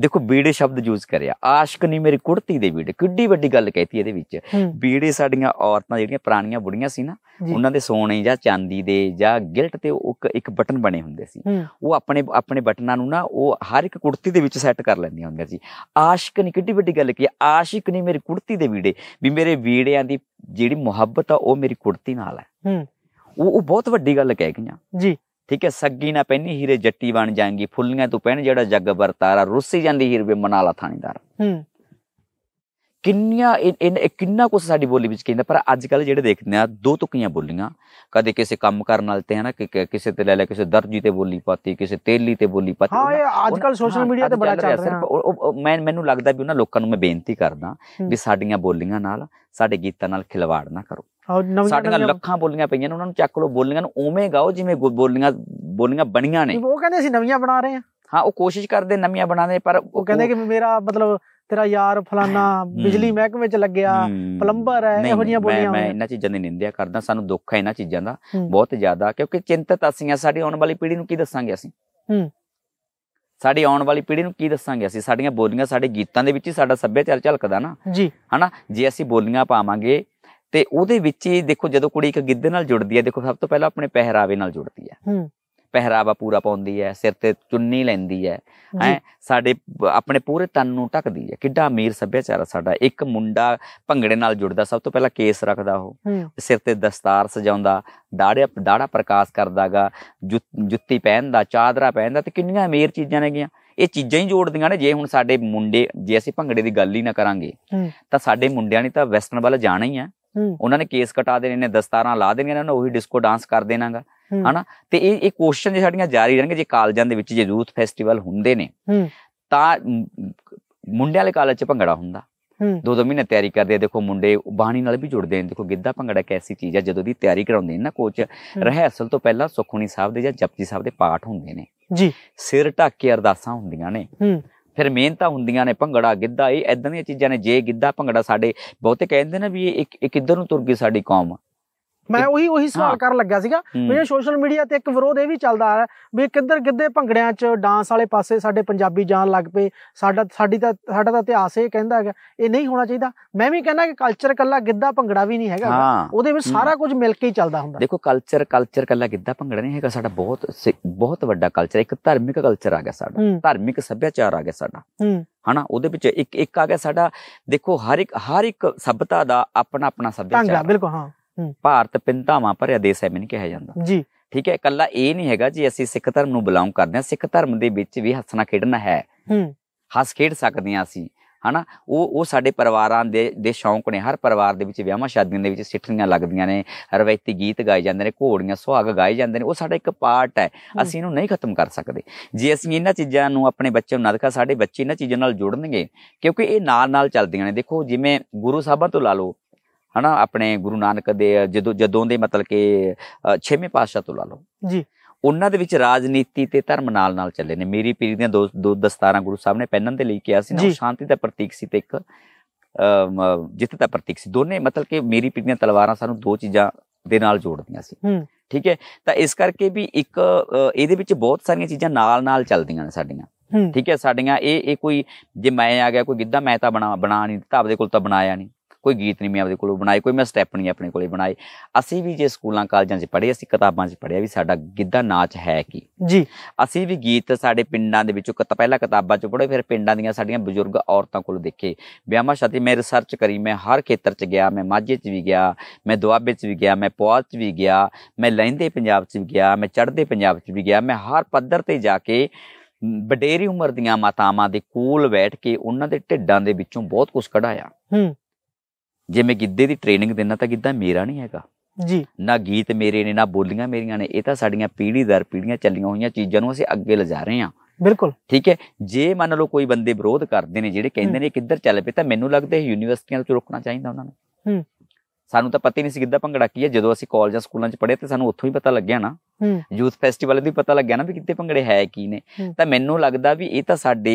ਦੇਖੋ ਬੀੜੇ ਸ਼ਬਦ ਯੂਜ਼ ਕਰਿਆ ਆਸ਼ਕ ਨਹੀਂ ਮੇਰੀ ਕੁੜਤੀ ਦੇ ਬੀੜੇ ਕਿੱਡੀ ਵੱਡੀ ਗੱਲ ਕਹਿਤੀ ਇਹਦੇ ਵਿੱਚ ਬੀੜੇ ਸਾਡੀਆਂ ਔਰਤਾਂ ਜਿਹੜੀਆਂ ਪੁਰਾਣੀਆਂ ਬੁੜੀਆਂ ਸੀ ਨਾ ਉਹਨਾਂ ਦੇ ਸੋਨੇ ਜਾਂ ਚਾਂਦੀ ਦੇ ਜਾਂ ਗਿਲਟ ਤੇ ਉਹ ਇੱਕ ਬਟਨ ਬਣੇ ਹੁੰਦੇ ਸੀ ਉਹ ਆਪਣੇ ਆਪਣੇ ਬਟਨਾਂ ਨੂੰ ਨਾ ਉਹ ਹਰ ਇੱਕ ਕੁੜਤੀ ਦੇ ਵਿੱਚ ਸੈੱਟ ਕਰ ਲੈਂਦੀਆਂ ਹੁੰਦੀਆਂ ਸੀ ਆਸ਼ਕ ਨਹੀਂ ਕਿੱਡੀ ਵੱਡੀ ਗੱਲ ਕੀ ਆਸ਼ਿਕ ਨਹੀਂ ਮੇਰੀ ਕੁੜਤੀ ਦੇ ਬੀੜੇ ਵੀ ਮੇਰੇ ਬੀੜਿਆਂ ਦੀ ਜਿਹੜੀ ਮੁਹੱਬਤ ਆ ਉਹ ਮੇਰੀ ਕੁੜਤੀ ਨਾਲ ਹੈ ਉਹ ਉਹ ਬਹੁਤ ਵੱਡੀ ਗੱਲ ਕਹਿ ਗਈਆਂ ਜੀ ਠੀਕ ਹੈ ਸੱਗੀ ਨਾ ਪਹਿਨੀ ਹੀਰੇ ਜੱਟੀ ਬਣ ਜਾਏਗੀ ਫੁੱਲੀਆਂ ਤੂੰ ਪਹਿਨ ਜਿਹੜਾ ਜੱਗ ਵਰਤਾਰਾ ਰੁੱਸੀ ਜਾਂਦੀ ਹੀਰ ਵੇ ਮਨਾਲਾ ਥਾਣੀਦਾਰ ਹੂੰ ਕਿੰਨੀਆਂ ਇਹ ਕਿੰਨਾ ਕੁਝ ਸਾਡੀ ਬੋਲੀ ਵਿੱਚ ਕਹਿੰਦਾ ਪਰ ਅੱਜ ਕੱਲ ਜਿਹੜੇ ਦੇਖਦੇ ਆ ਦੋ ਤੁਕੀਆਂ ਬੋਲੀਆਂ ਕਦੇ ਕਿਸੇ ਕੰਮ ਕਰਨ ਨਾਲ ਤੇ ਹਨਾ ਕਿਸੇ ਤੇ ਲੈ ਲੈ ਕਿਸੇ ਦਰਜੀ ਤੇ ਬੋਲੀ ਪਾਤੀ ਕਿਸੇ ਤੇਲੀ ਤੇ ਬੋਲੀ ਪਾਤੀ ਹਾਂ ਇਹ ਅੱਜ ਕੱਲ ਸੋਸ਼ਲ ਮੀਡੀਆ ਤੇ ਬੜਾ ਚੱਲ ਰਿਹਾ ਹੈ ਮੈਂ ਮੈਨੂੰ ਲੱਗਦਾ ਵੀ ਉਹਨਾਂ ਲੋਕਾਂ ਨੂੰ ਮੈਂ ਬੇਨਤੀ ਕਰਦਾ ਵੀ ਸਾਡੀਆਂ ਬੋਲੀਆਂ ਨਾਲ ਸਾਡੇ ਗੀਤਾਂ ਨਾਲ ਖਿਲਵਾੜ ਨਾ ਕਰੋ ਸਾਡੀਆਂ ਲੱਖਾਂ ਬੋਲੀਆਂ ਪਈਆਂ ਨੇ ਉਹਨਾਂ ਨੂੰ ਚੱਕ ਲੋ ਬੋਲੀਆਂ ਨੂੰ ਉਵੇਂ ਗਾਓ ਜਿਵੇਂ ਬੋਲੀਆਂ ਬੋਲੀਆਂ ਬਣੀਆਂ ਨੇ ਉਹ ਕਹਿੰਦੇ ਸੀ ਨਵੀਆਂ ਬਣਾ ਰਹੇ ਹਾਂ ਹਾਂ ਉਹ ਕੋਸ਼ਿਸ਼ ਕਰਦੇ ਨਵੀਆਂ ਬਣਾਦੇ ਪਰ ਉਹ ਕਹਿੰਦੇ ਕਿ ਮੇਰਾ ਮਤਲਬ ਤੇਰਾ ਯਾਰ ਫਲਾਨਾ ਬਿਜਲੀ ਮਹਿਕਮੇ ਵਿੱਚ ਲੱਗਿਆ ਪਲੰਬਰ ਹੈ ਇਹੋ ਜੀਆਂ ਬੋਲੀਆਂ ਮੈਂ ਇਹਨਾਂ ਚੀਜ਼ਾਂ ਦੀ ਨਿੰਦਿਆ ਕਰਦਾ ਸਾਨੂੰ ਦੁੱਖ ਹੈ ਇਹਨਾਂ ਚੀਜ਼ਾਂ ਦਾ ਬਹੁਤ ਜ਼ਿਆਦਾ ਕਿਉਂਕਿ ਚਿੰਤਤ ਅਸੀਂ ਆ ਸਾਡੀ ਆਉਣ ਵਾਲੀ ਪੀੜ੍ਹੀ ਨੂੰ ਕੀ ਦੱਸਾਂਗੇ ਅਸੀਂ ਹੂੰ ਸਾਡੀ ਆਉਣ ਵਾਲੀ ਪੀੜ੍ਹੀ ਨੂੰ ਕੀ ਦੱਸਾਂਗੇ ਅਸੀਂ ਸਾਡੀਆਂ ਬੋਲੀਆਂ ਸਾਡੇ ਗੀਤਾਂ ਦੇ ਵਿੱਚ ਹੀ ਸਾਡਾ ਸੱਭਿਆਚਾਰ ਝਲਕਦਾ ਨਾ ਜੀ ਹਨਾ ਜੇ ਅਸੀਂ ਬੋਲੀਆਂ ਪਾਵਾਂਗੇ ਤੇ ਉਹਦੇ ਵਿੱਚ ਹੀ ਦੇਖੋ ਜਦੋਂ ਕੁੜੀ ਇੱਕ ਗਿੱਧੇ ਨਾਲ ਜੁੜਦੀ ਹੈ ਦੇਖੋ ਸਭ ਤੋਂ ਪਹਿਲਾਂ ਆਪਣੇ ਪਹਿਰਾਵੇ ਨਾਲ ਜੁੜਦੀ ਹੈ ਹੂੰ ਪਹਿਰਾਵਾ ਪੂਰਾ ਪਾਉਂਦੀ ਹੈ ਸਿਰ ਤੇ ਚੁੰਨੀ ਲੈਂਦੀ ਹੈ ਹੈ ਸਾਡੇ ਆਪਣੇ ਪੂਰੇ ਤਨ ਨੂੰ ਢੱਕਦੀ ਹੈ ਕਿੱਡਾ ਅਮੀਰ ਸੱਭਿਆਚਾਰ ਸਾਡਾ ਇੱਕ ਮੁੰਡਾ ਭੰਗੜੇ ਨਾਲ ਜੁੜਦਾ ਸਭ ਤੋਂ ਪਹਿਲਾਂ ਕੇਸ ਰੱਖਦਾ ਉਹ ਸਿਰ ਤੇ ਦਸਤਾਰ ਸਜਾਉਂਦਾ ਦਾੜੇ ਦਾੜਾ ਪ੍ਰਕਾਸ਼ ਕਰਦਾਗਾ ਜੁੱਤੀ ਪਹਿਨਦਾ ਚਾਦਰਾ ਪਹਿਨਦਾ ਤੇ ਕਿੰਨੀਆਂ ਅਮੀਰ ਚੀਜ਼ਾਂ ਗਿਆ ਇਹ ਚੀਜ਼ਾਂ ਹੀ ਜੋੜਦੀਆਂ ਨੇ ਜੇ ਹੁਣ ਸਾਡੇ ਮੁੰਡੇ ਜੇ ਅਸੀਂ ਭੰਗੜੇ ਦੀ ਗੱਲ ਹੀ ਨਾ ਕਰਾਂਗੇ ਤਾਂ ਸਾਡੇ ਮੁੰਡਿਆਂ ਨੇ ਤਾਂ ਵੈਸਟਰਨ ਵੱਲ ਜਾਣਾ ਹੀ ਆ ਉਹਨਾਂ ਨੇ ਕੇਸ ਕਟਾ ਦੇਣੇ ਨੇ ਦਸਤਾਰਾਂ ਲਾ ਦੇਣੀਆਂ ਇਹਨਾਂ ਨੇ ਉਹੀ ਡਿਸਕੋ ਡਾਂਸ ਕਰ ਦੇਣਾਗਾ ਹਨਾ ਤੇ ਇਹ ਇਹ ਕੁਐਸਚਨ ਜੇ ਸਾਡੀਆਂ ਜਾਰੀ ਰਹਿਣਗੇ ਜੇ ਕਾਲਜਾਂ ਦੇ ਵਿੱਚ ਜੇ ਯੂਥ ਫੈਸਟੀਵਲ ਹੁੰਦੇ ਨੇ ਤਾਂ ਮੁੰਡਿਆਂ ਵਾਲੇ ਕਾਲਜ 'ਚ ਭੰਗੜਾ ਹੁੰਦਾ ਦੋ ਦੋ ਮਹੀਨੇ ਤਿਆਰੀ ਕਰਦੇ ਆ ਦੇਖੋ ਮੁੰਡੇ ਬਾਣੀ ਨਾਲ ਵੀ ਜੁੜਦੇ ਨੇ ਦੇਖੋ ਗਿੱਧਾ ਭੰਗੜਾ ਕੈਸੀ ਚੀਜ਼ ਆ ਜਦੋਂ ਦੀ ਤਿਆਰੀ ਕਰਾਉਂਦੇ ਨੇ ਨਾ ਕੋਚ ਰਹਿਸਲ ਤੋਂ ਪਹਿਲਾਂ ਸੁਖਣੀ ਸਾਹਿਬ ਦੇ ਜਾਂ ਜਪਜੀ ਸਾਹਿਬ ਦੇ ਪਾਠ ਹੁੰਦੇ ਨੇ ਜੀ ਸਿਰ ਢੱਕ ਕੇ ਅਰਦਾਸਾਂ ਹੁੰਦੀਆਂ ਨੇ ਹੂੰ ਫਿਰ ਮਿਹਨਤਾਂ ਹੁੰਦੀਆਂ ਨੇ ਭੰਗੜਾ ਗਿੱਧਾ ਇਹ ਐਦਾਂ ਦੀਆਂ ਚੀਜ਼ਾਂ ਨੇ ਜੇ ਗਿੱਧਾ ਭੰਗੜਾ ਸਾਡੇ ਬਹੁਤੇ ਕਹਿੰਦੇ ਨੇ ਵੀ ਇਹ ਇੱਕ ਕਿੱਧਰ ਨੂੰ ਤੁਰ ਗਈ ਸਾਡੀ ਕੌਮ ਮੈਂ ਉਹੀ ਉਹੀ ਸਵਾਲ ਕਰ ਲੱਗਾ ਸੀਗਾ ਵੀ ਸੋਸ਼ਲ ਮੀਡੀਆ ਤੇ ਇੱਕ ਵਿਰੋਧ ਇਹ ਵੀ ਚੱਲਦਾ ਆ ਰਿਹਾ ਵੀ ਕਿੱਧਰ ਕਿੱਦੇ ਭੰਗੜਿਆਂ 'ਚ ਡਾਂਸ ਵਾਲੇ ਪਾਸੇ ਸਾਡੇ ਪੰਜਾਬੀ ਜਾਣ ਲੱਗ ਪਏ ਸਾਡਾ ਸਾਡੀ ਤਾਂ ਸਾਡਾ ਤਾਂ ਇਤਿਹਾਸ ਇਹ ਕਹਿੰਦਾ ਹੈਗਾ ਇਹ ਨਹੀਂ ਹੋਣਾ ਚਾਹੀਦਾ ਮੈਂ ਵੀ ਕਹਿੰਦਾ ਕਿ ਕਲਚਰ ਕੱਲਾ ਗਿੱਧਾ ਭੰਗੜਾ ਵੀ ਨਹੀਂ ਹੈਗਾ ਉਹਦੇ ਵਿੱਚ ਸਾਰਾ ਕੁਝ ਮਿਲ ਕੇ ਹੀ ਚੱਲਦਾ ਹੁੰਦਾ ਦੇਖੋ ਕਲਚਰ ਕਲਚਰ ਕੱਲਾ ਗਿੱਧਾ ਭੰਗੜਾ ਨਹੀਂ ਹੈਗਾ ਸਾਡਾ ਬਹੁਤ ਬਹੁਤ ਵੱਡਾ ਕਲਚਰ ਇੱਕ ਧਾਰਮਿਕ ਕਲਚਰ ਆ ਗਿਆ ਸਾਡਾ ਧਾਰਮਿਕ ਸੱਭਿਆਚਾਰ ਆ ਗਿਆ ਸਾਡਾ ਹਣਾ ਉਹਦੇ ਵਿੱਚ ਇੱਕ ਇੱਕ ਆ ਗਿਆ ਸਾਡਾ ਦੇਖੋ ਹਰ ਇੱਕ ਹਰ ਇੱਕ ਸਭਤਾ ਦਾ ਆਪਣਾ ਆਪਣਾ ਸੱਭਿਆਚਾਰ ਭੰਗੜਾ ਬਿਲਕੁਲ ਹਾਂ ਭਾਰਤ ਪਿੰਤਾਵਾਂ ਭਰਿਆ ਦੇਸ਼ ਹੈ ਮੈਨੂੰ ਕਿਹਾ ਜਾਂਦਾ ਜੀ ਠੀਕ ਹੈ ਇਕੱਲਾ ਇਹ ਨਹੀਂ ਹੈਗਾ ਜੀ ਅਸੀਂ ਸਿੱਖ ਧਰਮ ਨੂੰ ਬਿਲੋਂਗ ਕਰਦੇ ਹਾਂ ਸਿੱਖ ਧਰਮ ਦੇ ਵਿੱਚ ਵੀ ਹੱਸਣਾ ਖੇਡਣਾ ਹੈ ਹੱਸ ਖੇਡ ਸਕਦੇ ਹਾਂ ਅਸੀਂ ਹਨਾ ਉਹ ਉਹ ਸਾਡੇ ਪਰਿਵਾਰਾਂ ਦੇ ਦੇ ਸ਼ੌਂਕ ਨੇ ਹਰ ਪਰਿਵਾਰ ਦੇ ਵਿੱਚ ਵਿਆਹਾਂ ਸ਼ਾਦੀਆਂ ਦੇ ਵਿੱਚ ਸਿੱਠਣੀਆਂ ਲੱਗਦੀਆਂ ਨੇ ਰਵਾਇਤੀ ਗੀਤ ਗਾਏ ਜਾਂਦੇ ਨੇ ਘੋੜੀਆਂ ਸੁਹਾਗ ਗਾਏ ਜਾਂਦੇ ਨੇ ਉਹ ਸਾਡਾ ਇੱਕ ਪਾਰਟ ਹੈ ਅਸੀਂ ਇਹਨੂੰ ਨਹੀਂ ਖਤਮ ਕਰ ਸਕਦੇ ਜੇ ਅਸੀਂ ਇਹਨਾਂ ਚੀਜ਼ਾਂ ਨੂੰ ਆਪਣੇ ਬੱਚੇ ਨੂੰ ਨਦਕਾ ਸਾਡੇ ਬੱਚੇ ਇਹਨਾਂ ਚੀਜ਼ਾਂ ਨਾਲ ਜੁੜਨਗੇ ਕਿਉਂਕਿ ਇਹ ਨਾਲ ਨਾਲ ਚੱਲਦੀਆਂ ਨੇ ਦੇਖੋ ਜਿਵੇਂ ਗੁਰੂ ਸਾਹਿਬਾਂ ਤੋਂ ਲਾ ਲਓ ਹਨਾ ਆਪਣੇ ਗੁਰੂ ਨਾਨਕ ਦੇ ਜਦੋਂ ਜਦੋਂ ਦੇ ਮਤਲਬ ਕਿ 6ਵੇਂ ਪਾਤਸ਼ਾਹ ਤੋਂ ਲਾ ਲਓ ਜੀ ਉਹਨਾਂ ਦੇ ਵਿੱਚ ਰਾਜਨੀਤੀ ਤੇ ਧਰਮ ਨਾਲ ਨਾਲ ਚੱਲੇ ਨੇ ਮੇਰੀ ਪੀਰੀ ਦੀਆਂ ਦੋ ਦਸਤਾਰਾਂ ਗੁਰੂ ਸਾਹਿਬ ਨੇ ਪਹਿਨਣ ਦੇ ਲਈ ਕਿਹਾ ਸੀ ਨਾ ਸ਼ਾਂਤੀ ਦਾ ਪ੍ਰਤੀਕ ਸੀ ਤੇ ਇੱਕ ਜਿੱਤ ਦਾ ਪ੍ਰਤੀਕ ਸੀ ਦੋਨੇ ਮਤਲਬ ਕਿ ਮੇਰੀ ਪੀਰੀ ਦੀਆਂ ਤਲਵਾਰਾਂ ਸਾਨੂੰ ਦੋ ਚੀਜ਼ਾਂ ਦੇ ਨਾਲ ਜੋੜਦੀਆਂ ਸੀ ਠੀਕ ਹੈ ਤਾਂ ਇਸ ਕਰਕੇ ਵੀ ਇੱਕ ਇਹਦੇ ਵਿੱਚ ਬਹੁਤ ਸਾਰੀਆਂ ਚੀਜ਼ਾਂ ਨਾਲ ਨਾਲ ਚੱਲਦੀਆਂ ਨੇ ਸਾਡੀਆਂ ਠੀਕ ਹੈ ਸਾਡੀਆਂ ਇਹ ਇਹ ਕੋਈ ਜੇ ਮੈਂ ਆ ਗਿਆ ਕੋਈ ਗਿੱਧਾ ਮੈਂ ਤਾਂ ਬਣਾ ਬਣਾ ਨਹੀਂ ਤਾਂ ਆਪਦੇ ਕੋਲ ਤਾਂ ਬਣਾਇਆ ਨਹੀਂ ਕੋਈ ਗੀਤ ਨਹੀਂ ਮੈਂ ਆਪਦੇ ਕੋਲੋਂ ਬਣਾਏ ਕੋਈ ਮੈਂ ਸਟੈਪ ਨਹੀਂ ਆਪਣੇ ਕੋਲੇ ਬਣਾਏ ਅਸੀਂ ਵੀ ਜੇ ਸਕੂਲਾਂ ਕਾਲਜਾਂ 'ਚ ਪੜ੍ਹੇ ਅਸੀਂ ਕਿਤਾਬਾਂ 'ਚ ਪੜ੍ਹਿਆ ਵੀ ਸਾਡਾ ਗਿੱਧਾ ਨਾਚ ਹੈ ਕੀ ਜੀ ਅਸੀਂ ਵੀ ਗੀਤ ਸਾਡੇ ਪਿੰਡਾਂ ਦੇ ਵਿੱਚੋਂ ਕਤ ਪਹਿਲਾਂ ਕਿਤਾਬਾਂ 'ਚ ਪੜ੍ਹੇ ਫਿਰ ਪਿੰਡਾਂ ਦੀਆਂ ਸਾਡੀਆਂ ਬਜ਼ੁਰਗ ਔਰਤਾਂ ਕੋਲ ਦੇਖੇ ਵਿਆਹਾਂ ਸ਼ਾਦੀ ਮੈਂ ਰਿਸਰਚ ਕਰੀ ਮੈਂ ਹਰ ਖੇਤਰ 'ਚ ਗਿਆ ਮੈਂ ਮਾਝੇ 'ਚ ਵੀ ਗਿਆ ਮੈਂ ਦੁਆਬੇ 'ਚ ਵੀ ਗਿਆ ਮੈਂ ਪੁਆਧ 'ਚ ਵੀ ਗਿਆ ਮੈਂ ਲਹਿੰਦੇ ਪੰਜਾਬ 'ਚ ਵੀ ਗਿਆ ਮੈਂ ਚੜ੍ਹਦੇ ਪੰਜਾਬ 'ਚ ਵੀ ਗਿਆ ਮੈਂ ਹਰ ਪੱਧਰ ਤੇ ਜਾ ਕੇ ਬਡੇਰੀ ਉਮਰ ਦੀਆਂ ਮਾਤਾਵਾਂ ਦੇ ਕੋਲ ਬੈਠ ਕੇ ਉਹਨਾਂ ਦੇ ਢਿੱਡਾਂ ਦੇ ਵਿੱਚੋਂ ਬਹੁਤ ਕੁਝ ਕਢਾਇਆ ਹੂੰ ਜੇ ਮੈਂ ਗਿੱਧੇ ਦੀ ਟ੍ਰੇਨਿੰਗ ਦਿੰਨਾ ਤਾਂ ਗਿੱਧਾ ਮੇਰਾ ਨਹੀਂ ਹੈਗਾ ਜੀ ਨਾ ਗੀਤ ਮੇਰੇ ਨੇ ਨਾ ਬੋਲੀਆਂ ਮੇਰੀਆਂ ਨੇ ਇਹ ਤਾਂ ਸਾਡੀਆਂ ਪੀੜ੍ਹੀ ਦਰ ਪੀੜ੍ਹੀਆਂ ਚੱਲੀਆਂ ਹੋਈਆਂ ਚੀਜ਼ਾਂ ਨੂੰ ਅਸੀਂ ਅੱਗੇ ਲਿਜਾ ਰਹੇ ਹਾਂ ਬਿਲਕੁਲ ਠੀਕ ਹੈ ਜੇ ਮੰਨ ਲਓ ਕੋਈ ਬੰਦੇ ਵਿਰੋਧ ਕਰਦੇ ਨੇ ਜਿਹੜੇ ਕਹਿੰਦੇ ਨੇ ਕਿੱਧਰ ਚੱਲ ਪਏ ਤਾਂ ਮੈਨੂੰ ਲੱਗਦਾ ਹੈ ਯੂਨੀਵਰਸਿਟੀਆਂ ਤੋਂ ਰੁਕਣਾ ਚਾਹੀਦਾ ਉਹਨਾਂ ਨੂੰ ਹੂੰ ਸਾਨੂੰ ਤਾਂ ਪਤਾ ਹੀ ਨਹੀਂ ਸੀ ਕਿੱਦਾਂ ਭੰਗੜਾ ਕੀ ਹੈ ਜਦੋਂ ਅਸੀਂ ਕਾਲਜਾਂ ਸਕੂਲਾਂ 'ਚ ਪੜ੍ਹੇ ਤੇ ਸਾਨੂੰ ਉੱਥੋਂ ਹੀ ਪਤਾ ਲੱਗਿਆ ਨਾ ਯੂਥ ਫੈਸਟੀਵਲ ਦੀ ਪਤਾ ਲੱਗਿਆ ਨਾ ਵੀ ਕਿੱਥੇ ਭੰਗੜੇ ਹੈ ਕੀ ਨੇ ਤਾਂ ਮੈਨੂੰ ਲੱਗਦਾ ਵੀ ਇਹ ਤਾਂ ਸਾਡੇ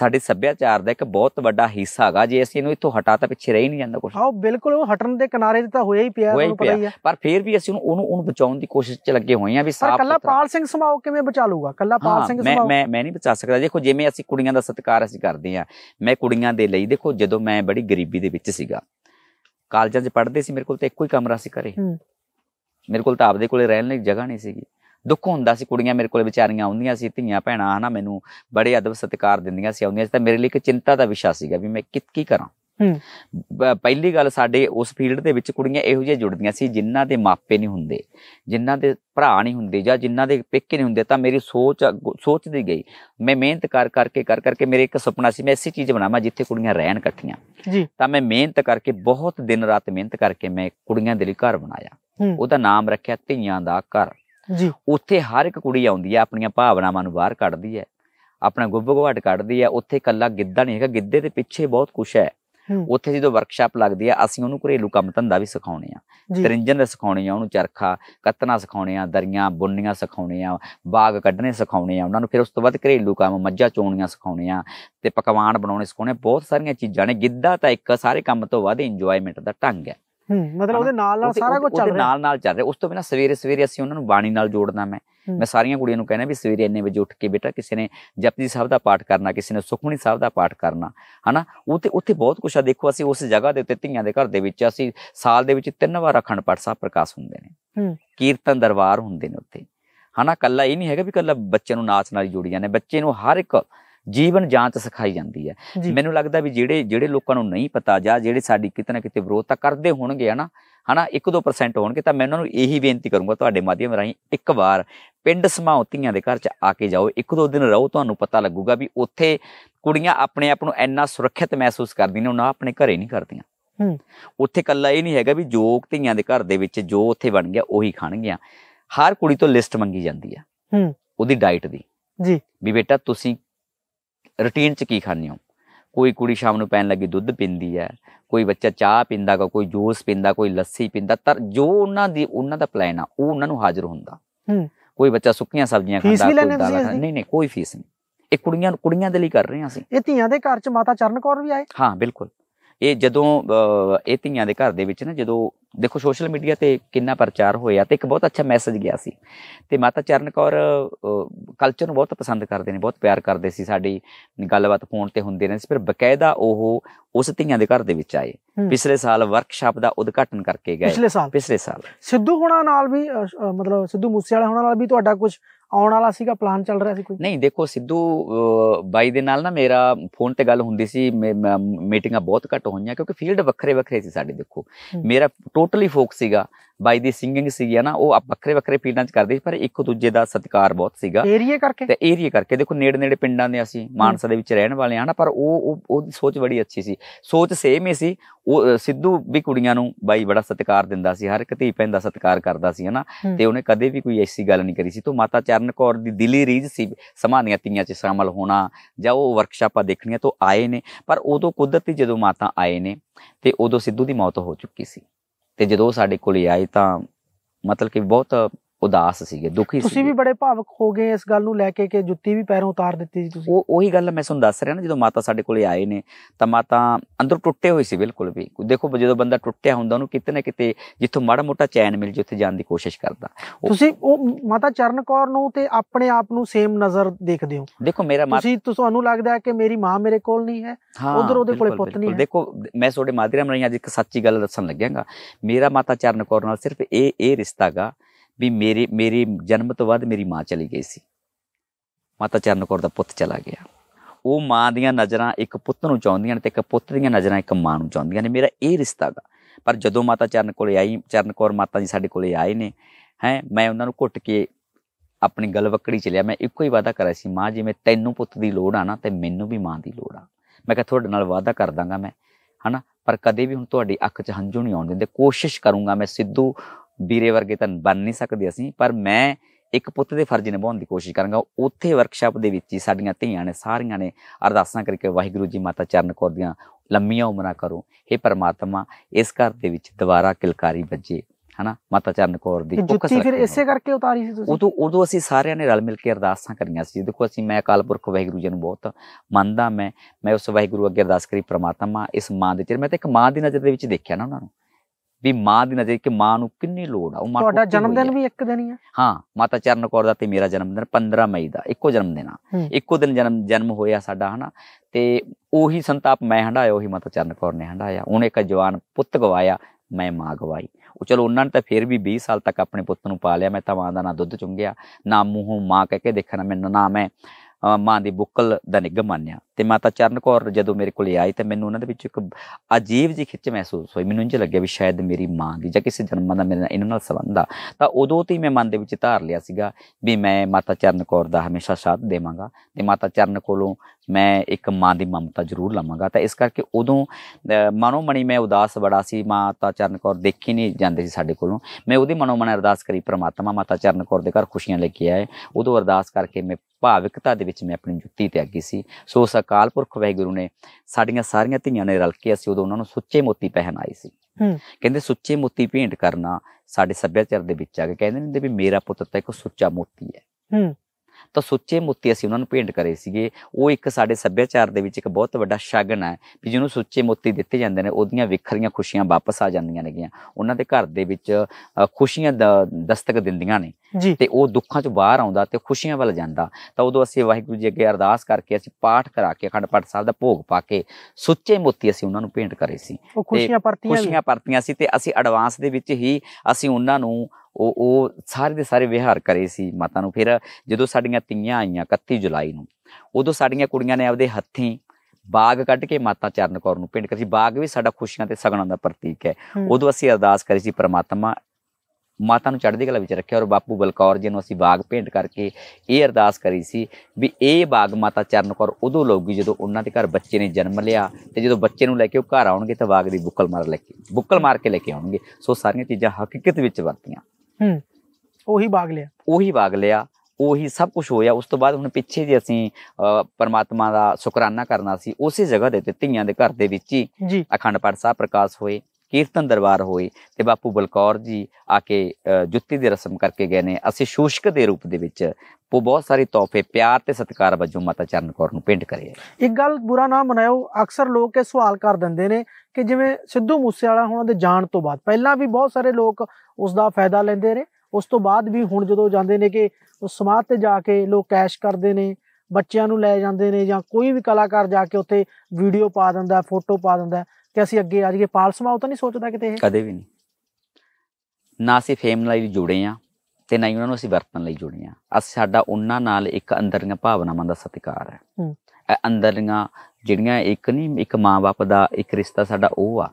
ਸਾਡੇ ਸੱਭਿਆਚਾਰ ਦਾ ਇੱਕ ਬਹੁਤ ਵੱਡਾ ਹਿੱਸਾ ਹੈਗਾ ਜੇ ਅਸੀਂ ਇਹਨੂੰ ਇੱਥੋਂ ਹਟਾ ਤਾਂ ਪਿੱਛੇ ਰਹਿ ਹੀ ਨਹੀਂ ਜਾਂਦਾ ਕੁਝ ਹਾਂ ਬਿਲਕੁਲ ਉਹ ਹਟਣ ਦੇ ਕਿਨਾਰੇ ਤੇ ਤਾਂ ਹੋਇਆ ਹੀ ਪਿਆ ਉਹਨੂੰ ਪਤਾ ਹੀ ਹੈ ਪਰ ਫਿਰ ਵੀ ਅਸੀਂ ਉਹਨੂੰ ਉਹਨੂੰ ਬਚਾਉਣ ਦੀ ਕੋਸ਼ਿਸ਼ 'ਚ ਲੱਗੇ ਹੋਏ ਆ ਵੀ ਸਾਫ ਕੱਲਾ ਪਾਲ ਸਿੰਘ ਸਮਾਓ ਕਿਵੇਂ ਬਚਾ ਲੂਗਾ ਕੱਲਾ ਪਾਲ ਸਿੰਘ ਸਮਾਓ ਮੈਂ ਮੈਂ ਨਹੀਂ ਬਚਾ ਸਕਦਾ ਦੇਖੋ ਜਿਵੇਂ ਅਸੀਂ ਕੁੜੀਆਂ ਦਾ ਸਤਿਕਾਰ ਅਸੀਂ ਕਰਦੇ ਆ ਮੈਂ ਕੁੜੀਆਂ ਦੇ ਲਈ ਦੇਖੋ ਜਦੋਂ ਮੈਂ ਬੜੀ ਗਰੀਬੀ ਦੇ ਵਿੱਚ ਸੀਗਾ ਕਾਲਜਾਂ 'ਚ ਪੜ੍ਹਦੇ ਸੀ ਮੇਰੇ ਕੋਲ ਤਾਂ ਇੱਕੋ ਹੀ ਕਮਰਾ ਸੀ ਘਰੇ ਮੇਰੇ ਕੋਲ ਤਾਂ ਆਪਦੇ ਕੋਲੇ ਰਹਿਣ ਲਈ ਜਗ੍ਹਾ ਨਹੀਂ ਸੀਗੀ ਦੁੱਖ ਹੁੰਦਾ ਸੀ ਕੁੜੀਆਂ ਮੇਰੇ ਕੋਲੇ ਵਿਚਾਰੀਆਂ ਆਉਂਦੀਆਂ ਸੀ ਧੀਆਂ ਭੈਣਾਂ ਹਨਾ ਮੈਨੂੰ ਬੜੇ ਅਦਬ ਸਤਿਕਾਰ ਦਿੰਦੀਆਂ ਸੀ ਆਉਂਦੀਆਂ ਸੀ ਤਾਂ ਮੇਰੇ ਲਈ ਇੱਕ ਚਿੰਤਾ ਦਾ ਵਿਸ਼ਾ ਸੀਗਾ ਵੀ ਮੈਂ ਕਿਤ ਕੀ ਕਰਾਂ ਪਹਿਲੀ ਗੱਲ ਸਾਡੇ ਉਸ ਫੀਲਡ ਦੇ ਵਿੱਚ ਕੁੜੀਆਂ ਇਹੋ ਜਿਹੀਆਂ ਜੁੜਦੀਆਂ ਸੀ ਜਿਨ੍ਹਾਂ ਦੇ ਮਾਪੇ ਨਹੀਂ ਹੁੰਦੇ ਜਿਨ੍ਹਾਂ ਦੇ ਭਰਾ ਨਹੀਂ ਹੁੰਦੇ ਜਾਂ ਜਿਨ੍ਹਾਂ ਦੇ ਪੇਕੇ ਨਹੀਂ ਹੁੰਦੇ ਤਾਂ ਮੇਰੀ ਸੋਚ ਸੋਚਦੀ ਗਈ ਮੈਂ ਮਿਹਨਤ ਕਰ ਕਰਕੇ ਕਰ ਕਰਕੇ ਮੇਰੇ ਇੱਕ ਸੁਪਨਾ ਸੀ ਮੈਂ ਐਸੀ ਚੀਜ਼ ਬਣਾਵਾਂ ਜਿੱਥੇ ਕੁੜੀਆਂ ਰਹਿਣ ਇਕੱਠੀਆਂ ਜੀ ਤਾਂ ਮੈਂ ਮਿਹਨਤ ਕਰਕੇ ਬਹੁਤ ਦਿਨ ਰਾਤ ਮਿਹਨਤ ਕਰਕੇ ਮੈਂ ਕੁੜੀਆਂ ਦੇ ਲਈ ਘਰ ਬਣਾਇਆ ਉਹਦਾ ਨਾਮ ਰੱਖਿਆ ਧੀਆਂ ਦਾ ਘਰ ਜੀ ਉੱਥੇ ਹਰ ਇੱਕ ਕੁੜੀ ਆਉਂਦੀ ਹੈ ਆਪਣੀਆਂ ਭਾਵਨਾਵਾਂ ਨੂੰ ਬਾਹਰ ਕੱਢਦੀ ਹੈ ਆਪਣਾ ਗੁੱਬ ਕੱਢਦੀ ਹੈ ਉੱਥੇ ਕੱਲਾ ਗਿੱਧਾ ਨਹੀਂ ਹੈਗਾ ਗਿੱਧੇ ਦੇ ਪਿੱਛੇ ਬਹੁਤ ਕੁਝ ਹੈ ਉੱਥੇ ਜਦੋਂ ਵਰਕਸ਼ਾਪ ਲੱਗਦੀ ਆ ਅਸੀਂ ਉਹਨੂੰ ਘਰੇਲੂ ਕੰਮ ਧੰਦਾ ਵੀ ਸਿਖਾਉਣੇ ਆ ਤਰਿੰਜਨ ਦਾ ਸਿਖਾਉਣੇ ਆ ਉਹਨੂੰ ਚਰਖਾ ਕੱਤਣਾ ਸਿਖਾਉਣੇ ਆ ਦਰੀਆਂ ਬੁੰਨੀਆਂ ਸਿਖਾਉਣੇ ਆ ਬਾਗ ਕੱਢਣੇ ਸਿਖਾਉਣੇ ਆ ਉਹਨਾਂ ਨੂੰ ਫਿਰ ਉਸ ਤੋਂ ਬਾਅਦ ਘਰੇਲੂ ਕੰਮ ਮੱਝਾਂ ਚੋਣੀਆਂ ਸਿਖਾਉਣੇ ਆ ਤੇ ਪਕਵਾਨ ਬਣਾਉਣੇ ਸਿਖਾਉਣੇ ਬਹੁਤ ਸਾਰੀਆਂ ਚੀਜ਼ਾਂ ਨੇ ਗਿੱਧਾ ਤਾਂ ਇੱਕ ਸਾਰੇ ਕੰਮ ਤੋਂ ਵੱਧ ਇੰਜੋਇਮੈਂਟ ਦਾ ਢੰਗ ਹੈ ਹੂੰ ਮਤਲਬ ਉਹਦੇ ਨਾਲ ਨਾਲ ਸਾਰਾ ਕੁਝ ਚੱਲ ਰਿਹਾ ਹੈ ਨਾਲ ਨਾਲ ਚੱਲ ਰਿਹਾ ਉਸ ਤੋਂ ਬਿਨਾ ਸਵੇਰੇ ਸਵੇਰੇ ਅਸੀਂ ਉਹਨਾਂ ਨੂੰ ਬਾਣੀ ਨਾਲ ਜੋੜਨਾ ਮੈਂ ਮੈਂ ਸਾਰੀਆਂ ਕੁੜੀਆਂ ਨੂੰ ਕਹਿੰਦਾ ਵੀ ਸਵੇਰੇ ਇੰਨੇ ਵਜੇ ਉੱਠ ਕੇ ਬੇਟਾ ਕਿਸੇ ਨੇ ਜਪਜੀ ਸਾਹਿਬ ਦਾ ਪਾਠ ਕਰਨਾ ਕਿਸੇ ਨੇ ਸੁਖਮਨੀ ਸਾਹਿਬ ਦਾ ਪਾਠ ਕਰਨਾ ਹਨਾ ਉੱਥੇ ਉੱਥੇ ਬਹੁਤ ਕੁਝ ਆ ਦੇਖੋ ਅਸੀਂ ਉਸ ਜਗ੍ਹਾ ਦੇ ਉੱਤੇ ਧੀਆਂ ਦੇ ਘਰ ਦੇ ਵਿੱਚ ਅਸੀਂ ਸਾਲ ਦੇ ਵਿੱਚ ਤਿੰਨ ਵਾਰ ਅਖੰਡ ਪਾਠ ਸਾਹਿਬ ਪ੍ਰਕਾਸ਼ ਹੁੰਦੇ ਨੇ ਕੀਰਤਨ ਦਰਬਾਰ ਹੁੰਦੇ ਨੇ ਉੱਥੇ ਹਨਾ ਕੱਲਾ ਇਹ ਨਹੀਂ ਹੈਗਾ ਵੀ ਕੱਲਾ ਬੱਚੇ ਨੂੰ ਨਾਚ ਨਾਲ ਜੋੜੀ ਜਾਂਦੇ ਬੱਚੇ ਨੂੰ ਹਰ ਇੱਕ ਜੀਵਨ ਜਾਂਚ ਸਿਖਾਈ ਜਾਂਦੀ ਹੈ ਮੈਨੂੰ ਲੱਗਦਾ ਵੀ ਜਿਹੜੇ ਜਿਹੜੇ ਲੋਕਾਂ ਨੂੰ ਨਹੀਂ ਪਤਾ ਜਾਂ ਜਿਹੜੇ ਸਾਡੀ ਕਿਤੇ ਨਾ ਕਿਤੇ ਵਿਰੋਧਤਾ ਕਰਦੇ ਹੋਣਗੇ ਹਨਾ ਹਨਾ 1-2% ਹੋਣਗੇ ਤਾਂ ਮੈਂ ਉਹਨਾਂ ਨੂੰ ਇਹੀ ਬੇਨਤੀ ਕਰੂੰਗਾ ਤੁਹਾਡੇ ਮਾਧਿਅਮ ਰਾਹੀਂ ਇੱਕ ਵਾਰ ਪਿੰਡ ਸਮਾਉਤੀਆਂ ਦੇ ਘਰ 'ਚ ਆ ਕੇ ਜਾਓ ਇੱਕ ਦੋ ਦਿਨ ਰਹੋ ਤੁਹਾਨੂੰ ਪਤਾ ਲੱਗੂਗਾ ਵੀ ਉੱਥੇ ਕੁੜੀਆਂ ਆਪਣੇ ਆਪ ਨੂੰ ਇੰਨਾ ਸੁਰੱਖਿਅਤ ਮਹਿਸੂਸ ਕਰਦੀਆਂ ਨੇ ਉਹਨਾਂ ਆਪਣੇ ਘਰੇ ਨਹੀਂ ਕਰਦੀਆਂ ਹੂੰ ਉੱਥੇ ਕੱਲਾ ਇਹ ਨਹੀਂ ਹੈਗਾ ਵੀ ਜੋ ਧੀਆਂ ਦੇ ਘਰ ਦੇ ਵਿੱਚ ਜੋ ਉੱਥੇ ਬਣ ਗਿਆ ਉਹੀ ਖਾਣਗੀਆਂ ਹਰ ਕੁੜੀ ਤੋਂ ਲਿਸਟ ਮੰਗੀ ਜਾਂਦੀ ਆ ਉਹਦੀ ਡਾਈਟ ਦੀ ਜੀ ਵੀ ਬੇਟਾ ਤੁਸੀਂ ਰੁਟੀਨ 'ਚ ਕੀ ਖਾਣੀ ਹੋ ਕੋਈ ਕੁੜੀ ਸ਼ਾਮ ਨੂੰ ਪੈਣ ਲੱਗੀ ਦੁੱਧ ਪੀਂਦੀ ਹੈ ਕੋਈ ਬੱਚਾ ਚਾਹ ਪਿੰਦਾ ਕੋਈ ਜੂਸ ਪਿੰਦਾ ਕੋਈ ਲੱਸੀ ਪਿੰਦਾ ਤਰ ਜੋ ਉਹਨਾਂ ਦੀ ਉਹਨਾਂ ਦਾ ਪਲਾਨ ਆ ਉਹ ਉਹਨਾਂ ਨੂੰ ਹਾਜ਼ਰ ਹੁੰਦਾ ਹੂੰ ਕੋਈ ਬੱਚਾ ਸੁੱਕੀਆਂ ਸਬਜ਼ੀਆਂ ਖਾਂਦਾ ਕੋਈ ਦਾਲਾਂ ਨਹੀਂ ਨਹੀਂ ਕੋਈ ਫੀਸ ਨਹੀਂ ਇਹ ਕੁੜੀਆਂ ਕੁੜੀਆਂ ਦੇ ਲਈ ਕਰ ਰਹੇ ਆ ਅਸੀਂ ਇਹ ਧੀਆਂ ਦੇ ਘਰ ਚ ਮਾਤਾ ਚਰਨ ਕੌਰ ਵੀ ਆਏ ਹਾਂ ਬਿਲਕੁਲ ਇਹ ਜਦੋਂ ਇਹ ਧੀਆਂ ਦੇ ਘਰ ਦੇ ਵਿੱਚ ਨਾ ਜਦੋਂ ਦੇਖੋ ਸੋਸ਼ਲ ਮੀਡੀਆ ਤੇ ਕਿੰਨਾ ਪ੍ਰਚਾਰ ਹੋਇਆ ਤੇ ਇੱਕ ਬਹੁਤ ਅੱਛਾ ਮੈਸੇਜ ਗਿਆ ਸੀ ਤੇ ਮਾਤਾ ਚਰਨ ਕੌਰ ਕਲਚਰ ਨੂੰ ਬਹੁਤ ਪਸੰਦ ਕਰਦੇ ਨੇ ਬਹੁਤ ਪਿਆਰ ਕਰਦੇ ਸੀ ਸਾਡੀ ਗੱਲਬਾਤ ਫੋਨ ਤੇ ਹੁੰਦੀ ਰਹਿੰਦੀ ਸੀ ਫਿਰ ਬਕਾਇਦਾ ਉਹ ਉਸ ਧੀਆਂ ਦੇ ਘਰ ਦੇ ਵਿੱਚ ਆਏ ਪਿਛਲੇ ਸਾਲ ਵਰਕਸ਼ਾਪ ਦਾ ਉਦਘਾਟਨ ਕਰਕੇ ਗਏ ਪਿਛਲੇ ਸਾਲ ਪਿਛਲੇ ਸਾਲ ਸਿੱਧੂ ਹੁਣਾਂ ਨਾਲ ਵੀ ਮਤਲਬ ਸਿੱਧੂ ਵਾਲੇ ਹੁਣਾਂ ਨਾਲ ਵੀ ਤੁਹਾਡਾ ਕੁਝ ਆਉਣ ਵਾਲਾ ਸੀਗਾ ਪਲਾਨ ਚੱਲ ਰਿਹਾ ਸੀ ਕੋਈ ਨਹੀਂ ਦੇਖੋ ਸਿੱਧੂ ਬਾਈ ਦੇ ਨਾਲ ਨਾ ਮੇਰਾ ਫੋਨ ਤੇ ਗੱਲ ਹੁੰਦੀ ਸੀ ਮੀਟਿੰਗਾਂ ਬਹੁਤ ਘੱਟ ਹੋਈਆਂ ਕਿਉਂਕਿ ਫੀਲਡ ਵੱਖਰੇ ਵੱਖਰੇ ਸੀ ਸਾਡੇ ਦੇਖੋ ਮੇਰਾ ਟੋਟਲੀ ਫੋਕ ਸੀਗਾ ਬਾਈ ਦੀ ਸਿੰਗਿੰਗ ਸੀਗੀ ਨਾ ਉਹ ਵੱਖਰੇ ਵੱਖਰੇ ਪਿੰਡਾਂ 'ਚ ਕਰਦੇ ਸੀ ਪਰ ਇੱਕੋ ਦੂਜੇ ਦਾ ਸਤਿਕਾਰ ਬਹੁਤ ਸੀਗਾ ਏਰੀਆ ਕਰਕੇ ਤੇ ਏਰੀਆ ਕਰਕੇ ਦੇਖੋ ਨੇੜੇ ਨੇੜੇ ਪਿੰਡਾਂ ਦੇ ਅਸੀਂ ਮਾਨਸਾ ਦੇ ਵਿੱਚ ਰਹਿਣ ਵਾਲੇ ਹਾਂ ਨਾ ਪਰ ਉਹ ਉਹਦੀ ਸੋਚ ਬੜੀ ਅੱਛੀ ਸੀ ਸੋਚ ਸੇਮ ਹੀ ਸੀ ਉਹ ਸਿੱਧੂ ਵੀ ਕੁੜੀਆਂ ਨੂੰ ਬਾਈ ਬੜਾ ਸਤਿਕਾਰ ਦਿੰਦਾ ਸੀ ਹਰ ਇੱਕ ਧੀ ਭੈਣ ਦਾ ਸਤਿਕਾਰ ਕਰਦਾ ਸੀ ਹਨਾ ਤੇ ਉਹਨੇ ਕਦੇ ਵੀ ਕੋਈ ਐਸੀ ਗੱਲ ਨਹੀਂ ਕਰੀ ਸੀ ਤੋਂ ਮਾਤਾ ਚਰਨ ਕੌਰ ਦੀ ਦਿਲੀ ਰੀਜ ਸੀ ਸਮਾਨੀਆਂ ਤੀਆਂ 'ਚ ਸ਼ਾਮਲ ਹੋਣਾ ਜਾਂ ਉਹ ਵਰਕਸ਼ਾਪਾਂ ਦੇਖਣੀਆਂ ਤੋਂ ਆਏ ਨੇ ਪਰ ਉਦੋਂ ਕੁਦਰਤੀ ਜਦੋਂ ਮਾਤਾ ਆਏ ਨੇ ਤੇ ਉਦੋਂ ਸਿੱਧੂ ਦੀ ਮੌਤ ਹੋ ਚੁੱਕੀ ਸੀ ਤੇ ਜਦੋਂ ਸਾਡੇ ਕੋਲੇ ਆਏ ਤਾਂ ਮਤਲਬ ਕਿ ਬਹੁਤ ਉਦਾਸ ਸੀਗੇ ਦੁਖੀ ਸੀ ਤੁਸੀਂ ਵੀ ਬੜੇ ਭਾਵਕ ਹੋ ਗਏ ਇਸ ਗੱਲ ਨੂੰ ਲੈ ਕੇ ਕਿ ਜੁੱਤੀ ਵੀ ਪੈਰੋਂ ਉਤਾਰ ਦਿੱਤੀ ਸੀ ਤੁਸੀਂ ਉਹ ਉਹੀ ਗੱਲ ਮੈਂ ਤੁਹਾਨੂੰ ਦੱਸ ਰਿਹਾ ਨਾ ਜਦੋਂ ਮਾਤਾ ਸਾਡੇ ਕੋਲੇ ਆਏ ਨੇ ਤਾਂ ਮਾਤਾ ਅੰਦਰ ਟੁੱਟੇ ਹੋਏ ਸੀ ਬਿਲਕੁਲ ਵੀ ਦੇਖੋ ਜਦੋਂ ਬੰਦਾ ਟੁੱਟਿਆ ਹੁੰਦਾ ਉਹਨੂੰ ਕਿਤੇ ਨਾ ਕਿਤੇ ਜਿੱਥੋਂ ਮਾੜਾ ਮੋਟਾ ਚੈਨ ਮਿਲ ਜੇ ਉੱਥੇ ਜਾਣ ਦੀ ਕੋਸ਼ਿਸ਼ ਕਰਦਾ ਤੁਸੀਂ ਉਹ ਮਾਤਾ ਚਰਨਕੌਰ ਨੂੰ ਤੇ ਆਪਣੇ ਆਪ ਨੂੰ ਸੇਮ ਨਜ਼ਰ ਦੇਖਦੇ ਹੋ ਦੇਖੋ ਮੇਰਾ ਤੁਸੀਂ ਤੁਹਾਨੂੰ ਲੱਗਦਾ ਹੈ ਕਿ ਮੇਰੀ ਮਾਂ ਮੇਰੇ ਕੋਲ ਨਹੀਂ ਹੈ ਉਧਰ ਉਹਦੇ ਕੋਲੇ ਪੁੱਤ ਨਹੀਂ ਹੈ ਦੇਖੋ ਮੈਂ ਤੁਹਾਡੇ ਮਾਧਿਰਮ ਰਾਹੀਂ ਅੱਜ ਇੱਕ ਸੱਚੀ ਗੱਲ ਦੱਸਣ ਲੱਗਿਆਗਾ ਮੇਰਾ ਮਾਤਾ ਚਰਨਕੌਰ ਨਾਲ ਸਿਰਫ ਇਹ ਇਹ ਰਿਸ਼ਤਾਗਾ ਵੀ ਮੇਰੇ ਮੇਰੇ ਜਨਮ ਤੋਂ ਬਾਅਦ ਮੇਰੀ ਮਾਂ ਚਲੀ ਗਈ ਸੀ ਮਾਤਾ ਚਰਨ ਕੌਰ ਦਾ ਪੁੱਤ ਚਲਾ ਗਿਆ ਉਹ ਮਾਂ ਦੀਆਂ ਨਜ਼ਰਾਂ ਇੱਕ ਪੁੱਤ ਨੂੰ ਚਾਹੁੰਦੀਆਂ ਨੇ ਤੇ ਇੱਕ ਪੁੱਤ ਦੀਆਂ ਨਜ਼ਰਾਂ ਇੱਕ ਮਾਂ ਨੂੰ ਚਾਹੁੰਦੀਆਂ ਨੇ ਮੇਰਾ ਇਹ ਰਿਸ਼ਤਾ ਦਾ ਪਰ ਜਦੋਂ ਮਾਤਾ ਚਰਨ ਕੋਲੇ ਆਈ ਚਰਨ ਕੌਰ ਮਾਤਾ ਜੀ ਸਾਡੇ ਕੋਲੇ ਆਏ ਨੇ ਹੈ ਮੈਂ ਉਹਨਾਂ ਨੂੰ ਘੁੱਟ ਕੇ ਆਪਣੀ ਵਕੜੀ ਚ ਲਿਆ ਮੈਂ ਇੱਕੋ ਹੀ ਵਾਦਾ ਕਰਿਆ ਸੀ ਮਾਂ ਜਿਵੇਂ ਤੈਨੂੰ ਪੁੱਤ ਦੀ ਲੋੜ ਆ ਨਾ ਤੇ ਮੈਨੂੰ ਵੀ ਮਾਂ ਦੀ ਲੋੜ ਆ ਮੈਂ ਕਿਹਾ ਤੁਹਾਡੇ ਨਾਲ ਵਾਦਾ ਕਰ ਦਾਂਗਾ ਮੈਂ ਹਨਾ ਪਰ ਕਦੇ ਵੀ ਹੁਣ ਤੁਹਾਡੀ ਅੱਖ 'ਚ ਹੰਝੂ ਨਹੀਂ ਆਉਣ ਦਿੰਦੇ ਕੋਸ਼ਿਸ਼ ਕਰੂੰਗਾ ਮੈਂ ਸਿੱਧੂ ਵੀਰੇ ਵਰਗੇ ਤਾਂ ਬਣ ਨਹੀਂ ਸਕਦੇ ਅਸੀਂ ਪਰ ਮੈਂ ਇੱਕ ਪੁੱਤ ਦੇ ਫਰਜ਼ ਨਿਭਾਉਣ ਦੀ ਕੋਸ਼ਿਸ਼ ਕਰਾਂਗਾ ਉੱਥੇ ਵਰਕਸ਼ਾਪ ਦੇ ਵਿੱਚ ਹੀ ਸਾਡੀਆਂ ਧੀਆਂ ਨੇ ਸਾਰੀਆਂ ਨੇ ਅਰਦਾਸਾਂ ਕਰਕੇ ਵਾਹਿਗੁਰੂ ਜੀ ਮਾਤਾ ਚਰਨ ਕੌਰ ਦੀਆਂ ਲੰਮੀਆਂ ਉਮਰਾਂ ਕਰੋ हे ਪਰਮਾਤਮਾ ਇਸ ਘਰ ਦੇ ਵਿੱਚ ਦੁਬਾਰਾ ਕਿਲਕਾਰੀ ਵੱਜੇ ਹਨਾ ਮਾਤਾ ਚਰਨ ਕੌਰ ਦੀ ਜੁੱਤੀ ਫਿਰ ਇਸੇ ਕਰਕੇ ਉਤਾਰੀ ਸੀ ਤੁਸੀਂ ਉਦੋਂ ਉਦੋਂ ਅਸੀਂ ਸਾਰਿਆਂ ਨੇ ਰਲ ਮਿਲ ਕੇ ਅਰਦਾਸਾਂ ਕਰੀਆਂ ਸੀ ਦੇਖੋ ਅਸੀਂ ਮੈਂ ਕਾਲਪੁਰਖ ਵਾਹਿਗੁਰੂ ਜੀ ਨੂੰ ਬਹੁਤ ਮੰਨਦਾ ਮੈਂ ਮੈਂ ਉਸ ਵਾਹਿਗੁਰੂ ਅੱਗੇ ਅਰਦਾਸ ਕਰੀ ਪ੍ਰਮਾਤਮਾ ਇਸ ਮਾਂ ਦੇ ਚਿਹਰੇ ਮੈਂ ਤਾਂ ਇੱਕ ਮਾਂ ਦੀ ਨਜ਼ਰ ਦੇ ਵਿੱਚ ਦੇਖਿਆ ਨਾ ਉਹਨਾਂ ਨੂੰ ਵੀ ਮਾਂ ਦੀ ਨਜ਼ਰ ਕਿ ਮਾਂ ਨੂੰ ਕਿੰਨੀ ਲੋੜ ਆ ਉਹ ਮਾਂ ਤੁਹਾਡਾ ਜਨਮ ਦਿਨ ਵੀ ਇੱਕ ਦਿਨ ਹੀ ਆ ਹਾਂ ਮਾਤਾ ਚਰਨ ਕੌਰ ਦਾ ਤੇ ਮੇਰਾ ਜਨਮ ਦਿਨ 15 ਮਈ ਦਾ ਇੱਕੋ ਜਨਮ ਦਿਨ ਆ ਇੱਕੋ ਦਿਨ ਜਨਮ ਜਨਮ ਹੋਇਆ ਸਾਡਾ ਹਨਾ ਤੇ ਉਹੀ ਸੰਤਾਪ ਮੈਂ ਹੰਡਾਇਆ ਉਹੀ ਮਾਤਾ ਚਰਨ ਕੌਰ ਨੇ ਹੰਡਾਇਆ ਉਹਨੇ ਇੱਕ ਜਵਾਨ ਪੁੱਤ ਗਵਾਇਆ ਮੈਂ ਮਾਂ ਗਵਾਈ ਉਹ ਚਲੋ ਉਹਨਾਂ ਨੇ ਤਾਂ ਫਿਰ ਵੀ 20 ਸਾਲ ਤੱਕ ਆਪਣੇ ਪੁੱਤ ਨੂੰ ਪਾਲਿਆ ਮੈਂ ਤਾਂ ਮਾਂ ਦਾ ਨਾਂ ਦੁੱਧ ਚੁੰਗਿਆ ਨਾ ਮੂੰਹੋਂ ਮਾਂ ਕਹਿ ਕੇ ਦੇਖਣਾ ਮੈਨੂੰ ਨਾਮ ਹੈ ਮਾਂ ਦੀ ਬੁੱਕਲ ਦਾ ਨਿੱਗ ਮੰਨਿਆ ਤੇ ਮਾਤਾ ਚਰਨ ਕੌਰ ਜਦੋਂ ਮੇਰੇ ਕੋਲੇ ਆਈ ਤੇ ਮੈਨੂੰ ਉਹਨਾਂ ਦੇ ਵਿੱਚ ਇੱਕ ਅਜੀਬ ਜੀ ਖਿੱਚ ਮਹਿਸੂਸ ਹੋਈ ਮੈਨੂੰ ਇੰਜ ਲੱਗਿਆ ਵੀ ਸ਼ਾਇਦ ਮੇਰੀ ਮਾਂ ਦੀ ਜਾਂ ਕਿਸੇ ਜਨਮਾਂ ਦਾ ਮੇਰੇ ਨਾਲ ਇਹਨਾਂ ਨਾਲ ਸੰਬੰਧ ਆ ਤਾਂ ਉਦੋਂ ਤੋਂ ਹੀ ਮੈਂ ਮਨ ਦੇ ਵਿੱਚ ਧਾਰ ਲਿਆ ਸੀਗਾ ਵੀ ਮੈਂ ਮਾਤਾ ਚਰਨ ਕੌਰ ਦਾ ਹਮੇਸ਼ਾ ਸਾਥ ਦੇਵਾਂਗਾ ਤੇ ਮਾਤਾ ਚਰਨ ਕੋਲੋਂ ਮੈਂ ਇੱਕ ਮਾਂ ਦੀ ਮਮਤਾ ਜ਼ਰੂਰ ਲਵਾਂਗਾ ਤਾਂ ਇਸ ਕਰਕੇ ਉਦੋਂ ਮਨੋ ਮਣੀ ਮੈਂ ਉਦਾਸ ਬੜਾ ਸੀ ਮਾਤਾ ਚਰਨ ਕੌਰ ਦੇਖੀ ਨਹੀਂ ਜਾਂਦੇ ਸੀ ਸਾਡੇ ਕੋਲੋਂ ਮੈਂ ਉਹਦੀ ਮਨੋ ਮਨ ਅਰਦਾਸ ਕਰੀ ਪ੍ਰਮਾਤਮਾ ਮਾਤਾ ਚਰਨ ਕੌਰ ਦੇ ਘਰ ਖੁਸ਼ੀਆਂ ਲੈ ਕੇ ਆਏ ਉਦੋਂ ਅਰਦਾਸ ਕਰਕੇ ਮੈਂ ਭਾਵਿਕਤਾ ਦੇ ਵਿੱਚ ਮੈਂ ਆਪਣੀ ਜੁੱਤੀ ਤਿਆਗੀ ਸੀ ਸੋ ਉਸ ਅਕਾਲ ਪੁਰਖ ਵਾਹਿਗੁਰੂ ਨੇ ਸਾਡੀਆਂ ਸਾਰੀਆਂ ਧੀਆਂ ਨੇ ਰਲ ਕੇ ਅਸੀਂ ਉਦੋਂ ਉਹਨਾਂ ਨੂੰ ਸੁੱਚੇ ਮੋਤੀ ਪਹਿਨਾਏ ਸੀ ਕਹਿੰਦੇ ਸੁੱਚੇ ਮੋਤੀ ਭੇਂਟ ਕਰਨਾ ਸਾਡੇ ਸੱਭਿਆਚਾਰ ਦੇ ਵਿੱਚ ਆ ਕੇ ਕਹਿੰਦੇ ਨੇ ਵੀ ਮੇਰਾ ਪੁੱਤ ਤਾਂ ਇੱਕ ਸੁੱਚਾ ਮੋਤੀ ਹੈ ਤਾਂ ਸੁੱਚੇ ਮੋਤੀ ਅਸੀਂ ਉਹਨਾਂ ਨੂੰ ਭੇਂਟ ਕਰੇ ਸੀਗੇ ਉਹ ਇੱਕ ਸਾਡੇ ਸੱਭਿਆਚਾਰ ਦੇ ਵਿੱਚ ਇੱਕ ਬਹੁਤ ਵੱਡਾ ਸ਼ਗਨ ਹੈ ਕਿ ਜਿਹਨੂੰ ਸੁੱਚੇ ਮੋਤੀ ਦਿੱਤੇ ਜਾਂਦੇ ਨੇ ਉਹਦੀਆਂ ਵਿਖਰੀਆਂ ਖੁਸ਼ੀਆਂ ਵਾਪਸ ਆ ਜਾਂਦੀਆਂ ਨੇਗੀਆਂ ਉਹਨਾਂ ਦੇ ਘਰ ਦੇ ਵਿੱਚ ਖੁਸ਼ੀਆਂ ਦਾ ਦਸਤਕ ਦਿੰਦੀਆਂ ਨੇ ਤੇ ਉਹ ਦੁੱਖਾਂ ਚੋਂ ਬਾਹਰ ਆਉਂਦਾ ਤੇ ਖੁਸ਼ੀਆਂ ਵੱਲ ਜਾਂਦਾ ਤਾਂ ਉਦੋਂ ਅਸੀਂ ਵਾਹਿਗੁਰੂ ਜੀ ਅੱਗੇ ਅਰਦਾਸ ਕਰਕੇ ਅਸੀਂ ਪਾਠ ਕਰਾ ਕੇ ਅਖੰਡ ਪਾਠ ਸਾਹਿਬ ਦਾ ਭੋਗ ਪਾ ਕੇ ਸੁੱਚੇ ਮੋਤੀ ਅਸੀਂ ਉਹਨਾਂ ਨੂੰ ਭੇਂਟ ਕਰੇ ਸੀ ਖੁਸ਼ੀਆਂ ਪਰਤੀਆਂ ਖੁਸ਼ੀਆਂ ਪਰਤੀਆਂ ਸੀ ਤੇ ਅਸੀਂ ਐਡਵਾਂਸ ਦੇ ਵਿੱਚ ਹੀ ਅਸੀਂ ਉਹਨਾਂ ਨੂੰ ਉਹ ਉਹ ਸਾਰੇ ਦੇ ਸਾਰੇ ਵਿਹਾਰ ਕਰੇ ਸੀ ਮਾਤਾ ਨੂੰ ਫਿਰ ਜਦੋਂ ਸਾਡੀਆਂ ਤੀਆਂ ਆਈਆਂ 31 ਜੁਲਾਈ ਨੂੰ ਉਦੋਂ ਸਾਡੀਆਂ ਕੁੜੀਆਂ ਨੇ ਆਪਦੇ ਹੱਥੀਂ ਬਾਗ ਕੱਢ ਕੇ ਮਾਤਾ ਚਰਨ ਕੌਰ ਨੂੰ ਪਿੰਡ ਕਰੀ ਬਾਗ ਵੀ ਸਾਡਾ ਖੁਸ਼ੀਆਂ ਤੇ ਸਗਣਾਂ ਦਾ ਪ੍ਰਤੀਕ ਹੈ ਉਦੋਂ ਅਸੀਂ ਅਰਦਾਸ ਕਰੀ ਸੀ ਪ੍ਰਮਾਤਮਾ ਮਾਤਾ ਨੂੰ ਚੜ੍ਹਦੀ ਕਲਾ ਵਿੱਚ ਰੱਖਿਆ ਔਰ ਬਾਪੂ ਬਲਕੌਰ ਜੀ ਨੂੰ ਅਸੀਂ ਬਾਗ ਪੇਂਟ ਕਰਕੇ ਇਹ ਅਰਦਾਸ ਕਰੀ ਸੀ ਵੀ ਇਹ ਬਾਗ ਮਾਤਾ ਚਰਨ ਕੌਰ ਉਦੋਂ ਲੋਗੀ ਜਦੋਂ ਉਹਨਾਂ ਦੇ ਘਰ ਬੱਚੇ ਨੇ ਜਨਮ ਲਿਆ ਤੇ ਜਦੋਂ ਬੱਚੇ ਨੂੰ ਲੈ ਕੇ ਉਹ ਘਰ ਆਉਣਗੇ ਤਾਂ ਬਾਗ ਦੀ ਬੁੱਕਲ ਮਾਰ ਲੈ ਕੇ ਬੁੱਕਲ ਮਾਰ ਕੇ ਲੈ ਕੇ ਆਉਣਗੇ ਸੋ ਸਾਰੀਆਂ ਚੀਜ਼ਾਂ ਹਕੀਕਤ ਵਿੱਚ ਵਰਤੀਆਂ ਹੂੰ ਉਹੀ ਬਾਗ ਲਿਆ ਉਹੀ ਬਾਗ ਲਿਆ ਉਹੀ ਸਭ ਕੁਝ ਹੋਇਆ ਉਸ ਤੋਂ ਬਾਅਦ ਹੁਣ ਪਿੱਛੇ ਜੇ ਅਸੀਂ ਪਰਮਾਤਮਾ ਦਾ ਸ਼ੁਕਰਾਨਾ ਕਰਨਾ ਸੀ ਉਸੇ ਜਗ੍ਹਾ ਦੇ ਤੇ ਧੀਆਂ ਦੇ ਘਰ ਦੇ ਵਿੱਚ ਹੀ ਅਖੰਡ ਪਾਠ ਸਾਹਿਬ ਪ੍ਰਕਾਸ਼ ਹੋਏ ਕੀਰਤਨ ਦਰਬਾਰ ਹੋਏ ਤੇ ਬਾਪੂ ਬਲਕੌਰ ਜੀ ਆ ਕੇ ਜੁੱਤੀ ਦੀ ਰਸਮ ਕਰਕੇ ਗਏ ਨੇ ਅਸੀਂ ਸ਼ੂਸ਼ਕ ਦੇ ਰੂਪ ਦੇ ਵਿੱਚ ਉਹ ਬਹੁਤ ਸਾਰੇ ਤੋਹਫੇ ਪਿਆਰ ਤੇ ਸਤਿਕਾਰ ਵਜੋਂ ਮਾਤਾ ਚਰਨ ਕੌਰ ਨੂੰ ਪੇਂਟ ਕਰੇ ਇੱਕ ਗੱਲ ਬੁਰਾ ਨਾ ਮਨਾਇਓ ਅਕਸਰ ਲੋਕ ਇਹ ਸਵਾਲ ਕਰ ਦਿੰਦੇ ਨੇ ਕਿ ਜਿਵੇਂ ਸਿੱਧੂ ਮੂਸੇਵਾਲਾ ਹੁਣ ਦੇ ਜਾਣ ਤੋਂ ਬਾਅਦ ਪਹਿਲਾਂ ਵੀ ਬਹੁਤ ਸਾਰੇ ਲੋਕ ਉਸ ਦਾ ਫਾਇਦਾ ਲੈਂਦੇ ਨੇ ਉਸ ਤੋਂ ਬਾਅਦ ਵੀ ਹੁਣ ਜਦੋਂ ਜਾਂਦੇ ਨੇ ਕਿ ਉਸ ਸਮਾਧ ਤੇ ਜਾ ਕੇ ਲੋਕ ਕੈਸ਼ ਕਰਦੇ ਨੇ ਬੱਚਿਆਂ ਨੂੰ ਲੈ ਜਾਂਦੇ ਨੇ ਜਾਂ ਕੋਈ ਵੀ ਕਲਾਕਾਰ ਜਾ ਕੇ ਉੱਥੇ ਵੀਡੀਓ ਪਾ ਦਿੰਦਾ ਫੋਟੋ ਪਾ ਦਿੰਦਾ ਕਿ ਅਸੀਂ ਅੱਗੇ ਆ ਜਾਈਏ ਪਾਲ ਸਮਾਉ ਤਾਂ ਨਹੀਂ ਸੋਚਦਾ ਕਿਤੇ ਇਹ ਕਦੇ ਵੀ ਨਹੀਂ ਨਾ ਅਸੀਂ ਫੇਮ ਲਈ ਜੁੜੇ ਆ ਤੇ ਨਾ ਹੀ ਉਹਨਾਂ ਨੂੰ ਅਸੀਂ ਵਰਤਨ ਲਈ ਜੁੜੇ ਆ ਅਸ ਸਾਡਾ ਉਹਨਾਂ ਨਾਲ ਇੱਕ ਅੰਦਰਲੀਆਂ ਭਾਵਨਾਵਾਂ ਦਾ ਸਤਿਕਾਰ ਹੈ ਅੰਦਰਲੀਆਂ ਜਿਹੜੀਆਂ ਇੱਕ ਨਹੀਂ ਇੱਕ ਮਾਂ-ਬਾਪ ਦਾ ਇੱਕ ਰਿਸ਼ਤਾ ਸਾਡਾ ਉਹ ਆ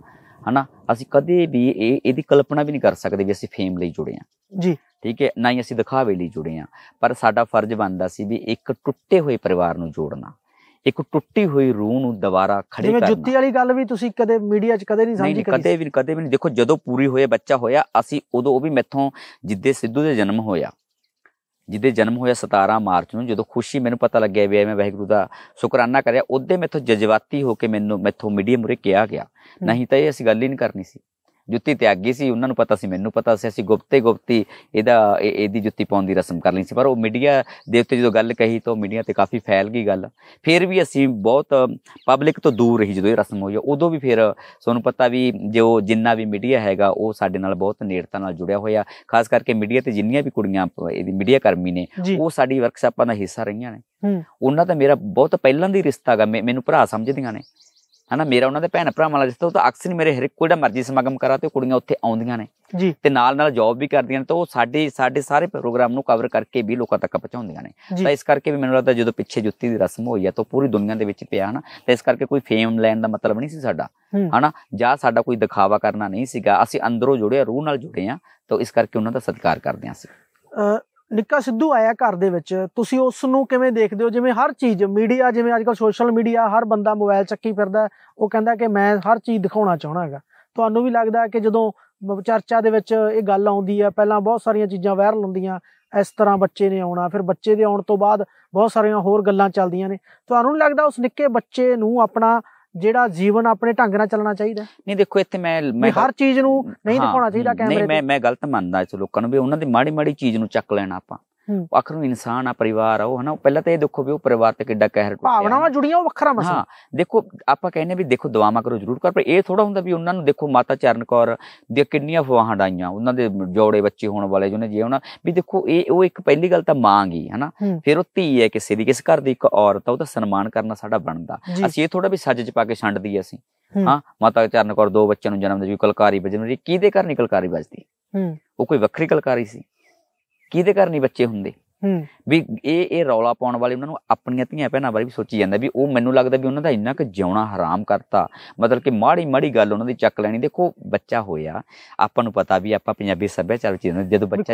ਹਨਾ ਅਸੀਂ ਕਦੇ ਵੀ ਇਹ ਇਹਦੀ ਕਲਪਨਾ ਵੀ ਨਹੀਂ ਕਰ ਸਕਦੇ ਵੀ ਅਸੀਂ ਫੇਮ ਲਈ ਜੁੜੇ ਆ ਜੀ ਠੀਕ ਹੈ ਨਾ ਹੀ ਅਸੀਂ ਦਿਖਾਵੇ ਲਈ ਜੁੜੇ ਆ ਪਰ ਸਾਡਾ ਫਰਜ਼ ਬਣਦਾ ਸੀ ਵੀ ਇੱਕ ਟੁੱਟੇ ਹੋਏ ਪਰਿਵਾਰ ਨੂੰ ਜੋੜਨਾ ਇੱਕ ਟੁੱਟੀ ਹੋਈ ਰੂਹ ਨੂੰ ਦੁਬਾਰਾ ਖੜੀ ਕਰਨਾ ਜਿਵੇਂ ਜੁੱਤੀ ਵਾਲੀ ਗੱਲ ਵੀ ਤੁਸੀਂ ਕਦੇ ਮੀਡੀਆ 'ਚ ਕਦੇ ਨਹੀਂ ਸਮਝੀ ਕਰੀ ਕਦੇ ਵੀ ਕਦੇ ਵੀ ਨਹੀਂ ਦੇਖੋ ਜਦੋਂ ਪੂਰੀ ਹੋਏ ਬੱਚਾ ਹੋਇਆ ਅਸੀਂ ਉਦੋਂ ਉਹ ਵੀ ਮੈਥੋਂ ਜਿੱਦੇ ਸਿੱਧੂ ਦੇ ਜਨਮ ਹੋਇਆ ਜਿਹਦੇ ਜਨਮ ਹੋਇਆ 17 ਮਾਰਚ ਨੂੰ ਜਦੋਂ ਖੁਸ਼ੀ ਮੈਨੂੰ ਪਤਾ ਲੱਗਿਆ ਵੀ ਮੈਂ ਵਾਹਿਗੁਰੂ ਦਾ ਸ਼ੁਕਰਾਨਾ ਕਰਿਆ ਉਹਦੇ ਮੈਥੋਂ ਜਜ਼ਬਾਤੀ ਹੋ ਕੇ ਮੈਨੂੰ ਮੈਥੋਂ ਮੀਡੀਅਮ ਉਰੇ ਕਿਹਾ ਗਿਆ ਨਹੀਂ ਤਾਂ ਇਹ ਅਸੀਂ ਗੱਲ ਹੀ ਨਹੀਂ ਕਰਨੀ ਸੀ ਜੁੱਤੀ ਤਿਆਗੀ ਸੀ ਉਹਨਾਂ ਨੂੰ ਪਤਾ ਸੀ ਮੈਨੂੰ ਪਤਾ ਸੀ ਅਸੀਂ ਗੁਪਤੇ ਗੁਪਤੀ ਇਹਦਾ ਇਹਦੀ ਜੁੱਤੀ ਪਾਉਣ ਦੀ ਰਸਮ ਕਰ ਲਈ ਸੀ ਪਰ ਉਹ ਮੀਡੀਆ ਦੇ ਉੱਤੇ ਜਦੋਂ ਗੱਲ ਕਹੀ ਤਾਂ ਮੀਡੀਆ ਤੇ ਕਾਫੀ ਫੈਲ ਗਈ ਗੱਲ ਫਿਰ ਵੀ ਅਸੀਂ ਬਹੁਤ ਪਬਲਿਕ ਤੋਂ ਦੂਰ ਰਹੀ ਜਦੋਂ ਇਹ ਰਸਮ ਹੋਈ ਉਦੋਂ ਵੀ ਫਿਰ ਤੁਹਾਨੂੰ ਪਤਾ ਵੀ ਜੋ ਜਿੰਨਾ ਵੀ ਮੀਡੀਆ ਹੈਗਾ ਉਹ ਸਾਡੇ ਨਾਲ ਬਹੁਤ ਨੇੜਤਾ ਨਾਲ ਜੁੜਿਆ ਹੋਇਆ ਖਾਸ ਕਰਕੇ ਮੀਡੀਆ ਤੇ ਜਿੰਨੀਆਂ ਵੀ ਕੁੜੀਆਂ ਇਹਦੀ ਮੀਡੀਆ ਕਰਮੀ ਨੇ ਉਹ ਸਾਡੀ ਵਰਕਸ਼ਾਪਾਂ ਦਾ ਹਿੱਸਾ ਰਹੀਆਂ ਨੇ ਉਹਨਾਂ ਦਾ ਮੇਰਾ ਬਹੁਤ ਪਹਿਲਾਂ ਦੀ ਰਿਸ਼ਤਾ ਹੈਗਾ ਮੈਨੂੰ ਭਰਾ ਸਮਝਦੀਆਂ ਨੇ ਹਨਾ ਮੇਰਾ ਉਹਨਾਂ ਦੇ ਭੈਣ ਭਰਾਵਾਂ ਮਾਲਾ ਜਿੱਥੇ ਉਹ ਤਾਂ ਅਕਸਰ ਮੇਰੇ ਹਰ ਇੱਕ ਕੋਈ ਮਰਜ਼ੀ ਸਮਾਗਮ ਕਰਾ ਤੇ ਕੁੜੀਆਂ ਉੱਥੇ ਆਉਂਦੀਆਂ ਨੇ ਜੀ ਤੇ ਨਾਲ ਨਾਲ ਜੌਬ ਵੀ ਕਰਦੀਆਂ ਨੇ ਤਾਂ ਉਹ ਸਾਡੇ ਸਾਡੇ ਸਾਰੇ ਪ੍ਰੋਗਰਾਮ ਨੂੰ ਕਵਰ ਕਰਕੇ ਵੀ ਲੋਕਾਂ ਤੱਕ ਪਹੁੰਚਾਉਂਦੀਆਂ ਨੇ ਤਾਂ ਇਸ ਕਰਕੇ ਵੀ ਮੈਨੂੰ ਲੱਗਦਾ ਜਦੋਂ ਪਿੱਛੇ ਜੁੱਤੀ ਦੀ ਰਸਮ ਹੋਈ ਆ ਤਾਂ ਪੂਰੀ ਦੁਨੀਆ ਦੇ ਵਿੱਚ ਪਿਆ ਹਨਾ ਤਾਂ ਇਸ ਕਰਕੇ ਕੋਈ ਫੇਮ ਲੈਣ ਦਾ ਮਤਲਬ ਨਹੀਂ ਸੀ ਸਾਡਾ ਹਨਾ ਜਾਂ ਸਾਡਾ ਕੋਈ ਦਿਖਾਵਾ ਕਰਨਾ ਨਹੀਂ ਸੀਗਾ ਅਸੀਂ ਅੰਦਰੋਂ ਜੁੜੇ ਰੂਹ ਨਾਲ ਜੁੜੇ ਆ ਤਾਂ ਇਸ ਕਰਕੇ ਉਹਨਾਂ ਦਾ ਸਤਿਕਾਰ ਕਰਦੇ ਆ ਸੀ ਨਿੱਕਾ ਸਿੱਧੂ ਆਇਆ ਘਰ ਦੇ ਵਿੱਚ ਤੁਸੀਂ ਉਸ ਨੂੰ ਕਿਵੇਂ ਦੇਖਦੇ ਹੋ ਜਿਵੇਂ ਹਰ ਚੀਜ਼ ਮੀਡੀਆ ਜਿਵੇਂ ਅੱਜਕੱਲ ਸੋਸ਼ਲ ਮੀਡੀਆ ਹਰ ਬੰਦਾ ਮੋਬਾਈਲ ਚੱਕੀ ਫਿਰਦਾ ਉਹ ਕਹਿੰਦਾ ਕਿ ਮੈਂ ਹਰ ਚੀਜ਼ ਦਿਖਾਉਣਾ ਚਾਹਣਾ ਹੈਗਾ ਤੁਹਾਨੂੰ ਵੀ ਲੱਗਦਾ ਕਿ ਜਦੋਂ ਚਰਚਾ ਦੇ ਵਿੱਚ ਇਹ ਗੱਲ ਆਉਂਦੀ ਹੈ ਪਹਿਲਾਂ ਬਹੁਤ ਸਾਰੀਆਂ ਚੀਜ਼ਾਂ ਵਾਇਰਲ ਹੁੰਦੀਆਂ ਇਸ ਤਰ੍ਹਾਂ ਬੱਚੇ ਨੇ ਆਉਣਾ ਫਿਰ ਬੱਚੇ ਦੇ ਆਉਣ ਤੋਂ ਬਾਅਦ ਬਹੁਤ ਸਾਰੀਆਂ ਹੋਰ ਗੱਲਾਂ ਚੱਲਦੀਆਂ ਨੇ ਤੁਹਾਨੂੰ ਨਹੀਂ ਲੱਗਦਾ ਉਸ ਨਿੱਕੇ ਬੱਚੇ ਨੂੰ ਆਪਣਾ ਜਿਹੜਾ ਜੀਵਨ ਆਪਣੇ ਢੰਗ ਨਾਲ ਚੱਲਣਾ ਚਾਹੀਦਾ ਨਹੀਂ ਦੇਖੋ ਇੱਥੇ ਮੈਂ ਮੈਂ ਹਰ ਚੀਜ਼ ਨੂੰ ਨਹੀਂ ਦਿਖਾਉਣਾ ਚਾਹੀਦਾ ਕੈਮਰੇ ਨਹੀਂ ਮੈਂ ਮੈਂ ਗਲਤ ਮੰਨਦਾ ਇਸ ਲੋਕਾਂ ਨੂੰ ਵੀ ਉਹਨਾਂ ਦੀ ਮਾੜੀ ਮਾੜੀ ਚੀਜ਼ ਨੂੰ ਚੱਕ ਲੈਣਾ ਆਪਾਂ ਉਹ ਆਖਰ ਨੂੰ ਇਨਸਾਨ ਆ ਪਰਿਵਾਰ ਆ ਉਹ ਹਨਾ ਪਹਿਲਾਂ ਤਾਂ ਇਹ ਦੇਖੋ ਵੀ ਉਹ ਪਰਿਵਾਰ ਤੇ ਕਿੱਡਾ ਕਹਿਰ ਟੁੱਟਿਆ ਭਾਵਨਾਵਾਂ ਜੁੜੀਆਂ ਉਹ ਵੱਖਰਾ ਮਸਲਾ ਹਾਂ ਦੇਖੋ ਆਪਾਂ ਕਹਿੰਦੇ ਵੀ ਦੇਖੋ ਦੁਆਵਾਂ ਕਰੋ ਜ਼ਰੂਰ ਕਰ ਪਰ ਇਹ ਥੋੜਾ ਹੁੰਦਾ ਵੀ ਉਹਨਾਂ ਨੂੰ ਦੇਖੋ ਮਾਤਾ ਚਰਨ ਕੌਰ ਦੇ ਕਿੰਨੀਆਂ ਫਵਾਹਾਂ ਡਾਈਆਂ ਉਹਨਾਂ ਦੇ ਜੋੜੇ ਬੱਚੇ ਹੋਣ ਵਾਲੇ ਜਿਹਨੇ ਜੇ ਹੋਣਾ ਵੀ ਦੇਖੋ ਇਹ ਉਹ ਇੱਕ ਪਹਿਲੀ ਗੱਲ ਤਾਂ ਮਾਂ ਗਈ ਹਨਾ ਫਿਰ ਉਹ ਧੀ ਹੈ ਕਿਸੇ ਦੀ ਕਿਸ ਘਰ ਦੀ ਇੱਕ ਔਰਤ ਆ ਉਹਦਾ ਸਨਮਾਨ ਕਰਨਾ ਸਾਡਾ ਬਣਦਾ ਅਸੀਂ ਇਹ ਥੋੜਾ ਵੀ ਸੱਜ ਚ ਪਾ ਕੇ ਛੰਡਦੀ ਅਸੀਂ ਹਾਂ ਮਾਤਾ ਚਰਨ ਕੌਰ ਦੋ ਬੱਚਿਆਂ ਨੂੰ ਜਨਮ ਦੇ ਜੀ ਕਲਕਾਰੀ ਦੇ ਕਰਨੀ ਘਰ ਵਜਦੀ ਹੂੰ ਉਹ ਕੋਈ ਵੱਖਰੀ ਕਲਕਾਰੀ ਸੀ ਕਿਹਦੇ ਘਰ ਨਹੀਂ ਬੱਚੇ ਹੁੰਦੇ ਵੀ ਇਹ ਇਹ ਰੌਲਾ ਪਾਉਣ ਵਾਲੇ ਉਹਨਾਂ ਨੂੰ ਆਪਣੀਆਂ ਧੀਆਂ ਭੈਣਾਂ ਬਾਰੇ ਵੀ ਸੋਚੀ ਜਾਂਦਾ ਵੀ ਉਹ ਮੈਨੂੰ ਲੱਗਦਾ ਵੀ ਉਹਨਾਂ ਦਾ ਇੰਨਾ ਕਿ ਜਿਉਣਾ ਹਰਾਮ ਕਰਤਾ ਮਤਲਬ ਕਿ ਮਾੜੀ ਮਾੜੀ ਗੱਲ ਉਹਨਾਂ ਦੀ ਚੱਕ ਲੈਣੀ ਦੇਖੋ ਬੱਚਾ ਹੋਇਆ ਆਪਾਂ ਨੂੰ ਪਤਾ ਵੀ ਆਪਾਂ ਪੰਜਾਬੀ ਸੱਭਿਆਚਾਰ ਵਿੱਚ ਜਦੋਂ ਬੱਚਾ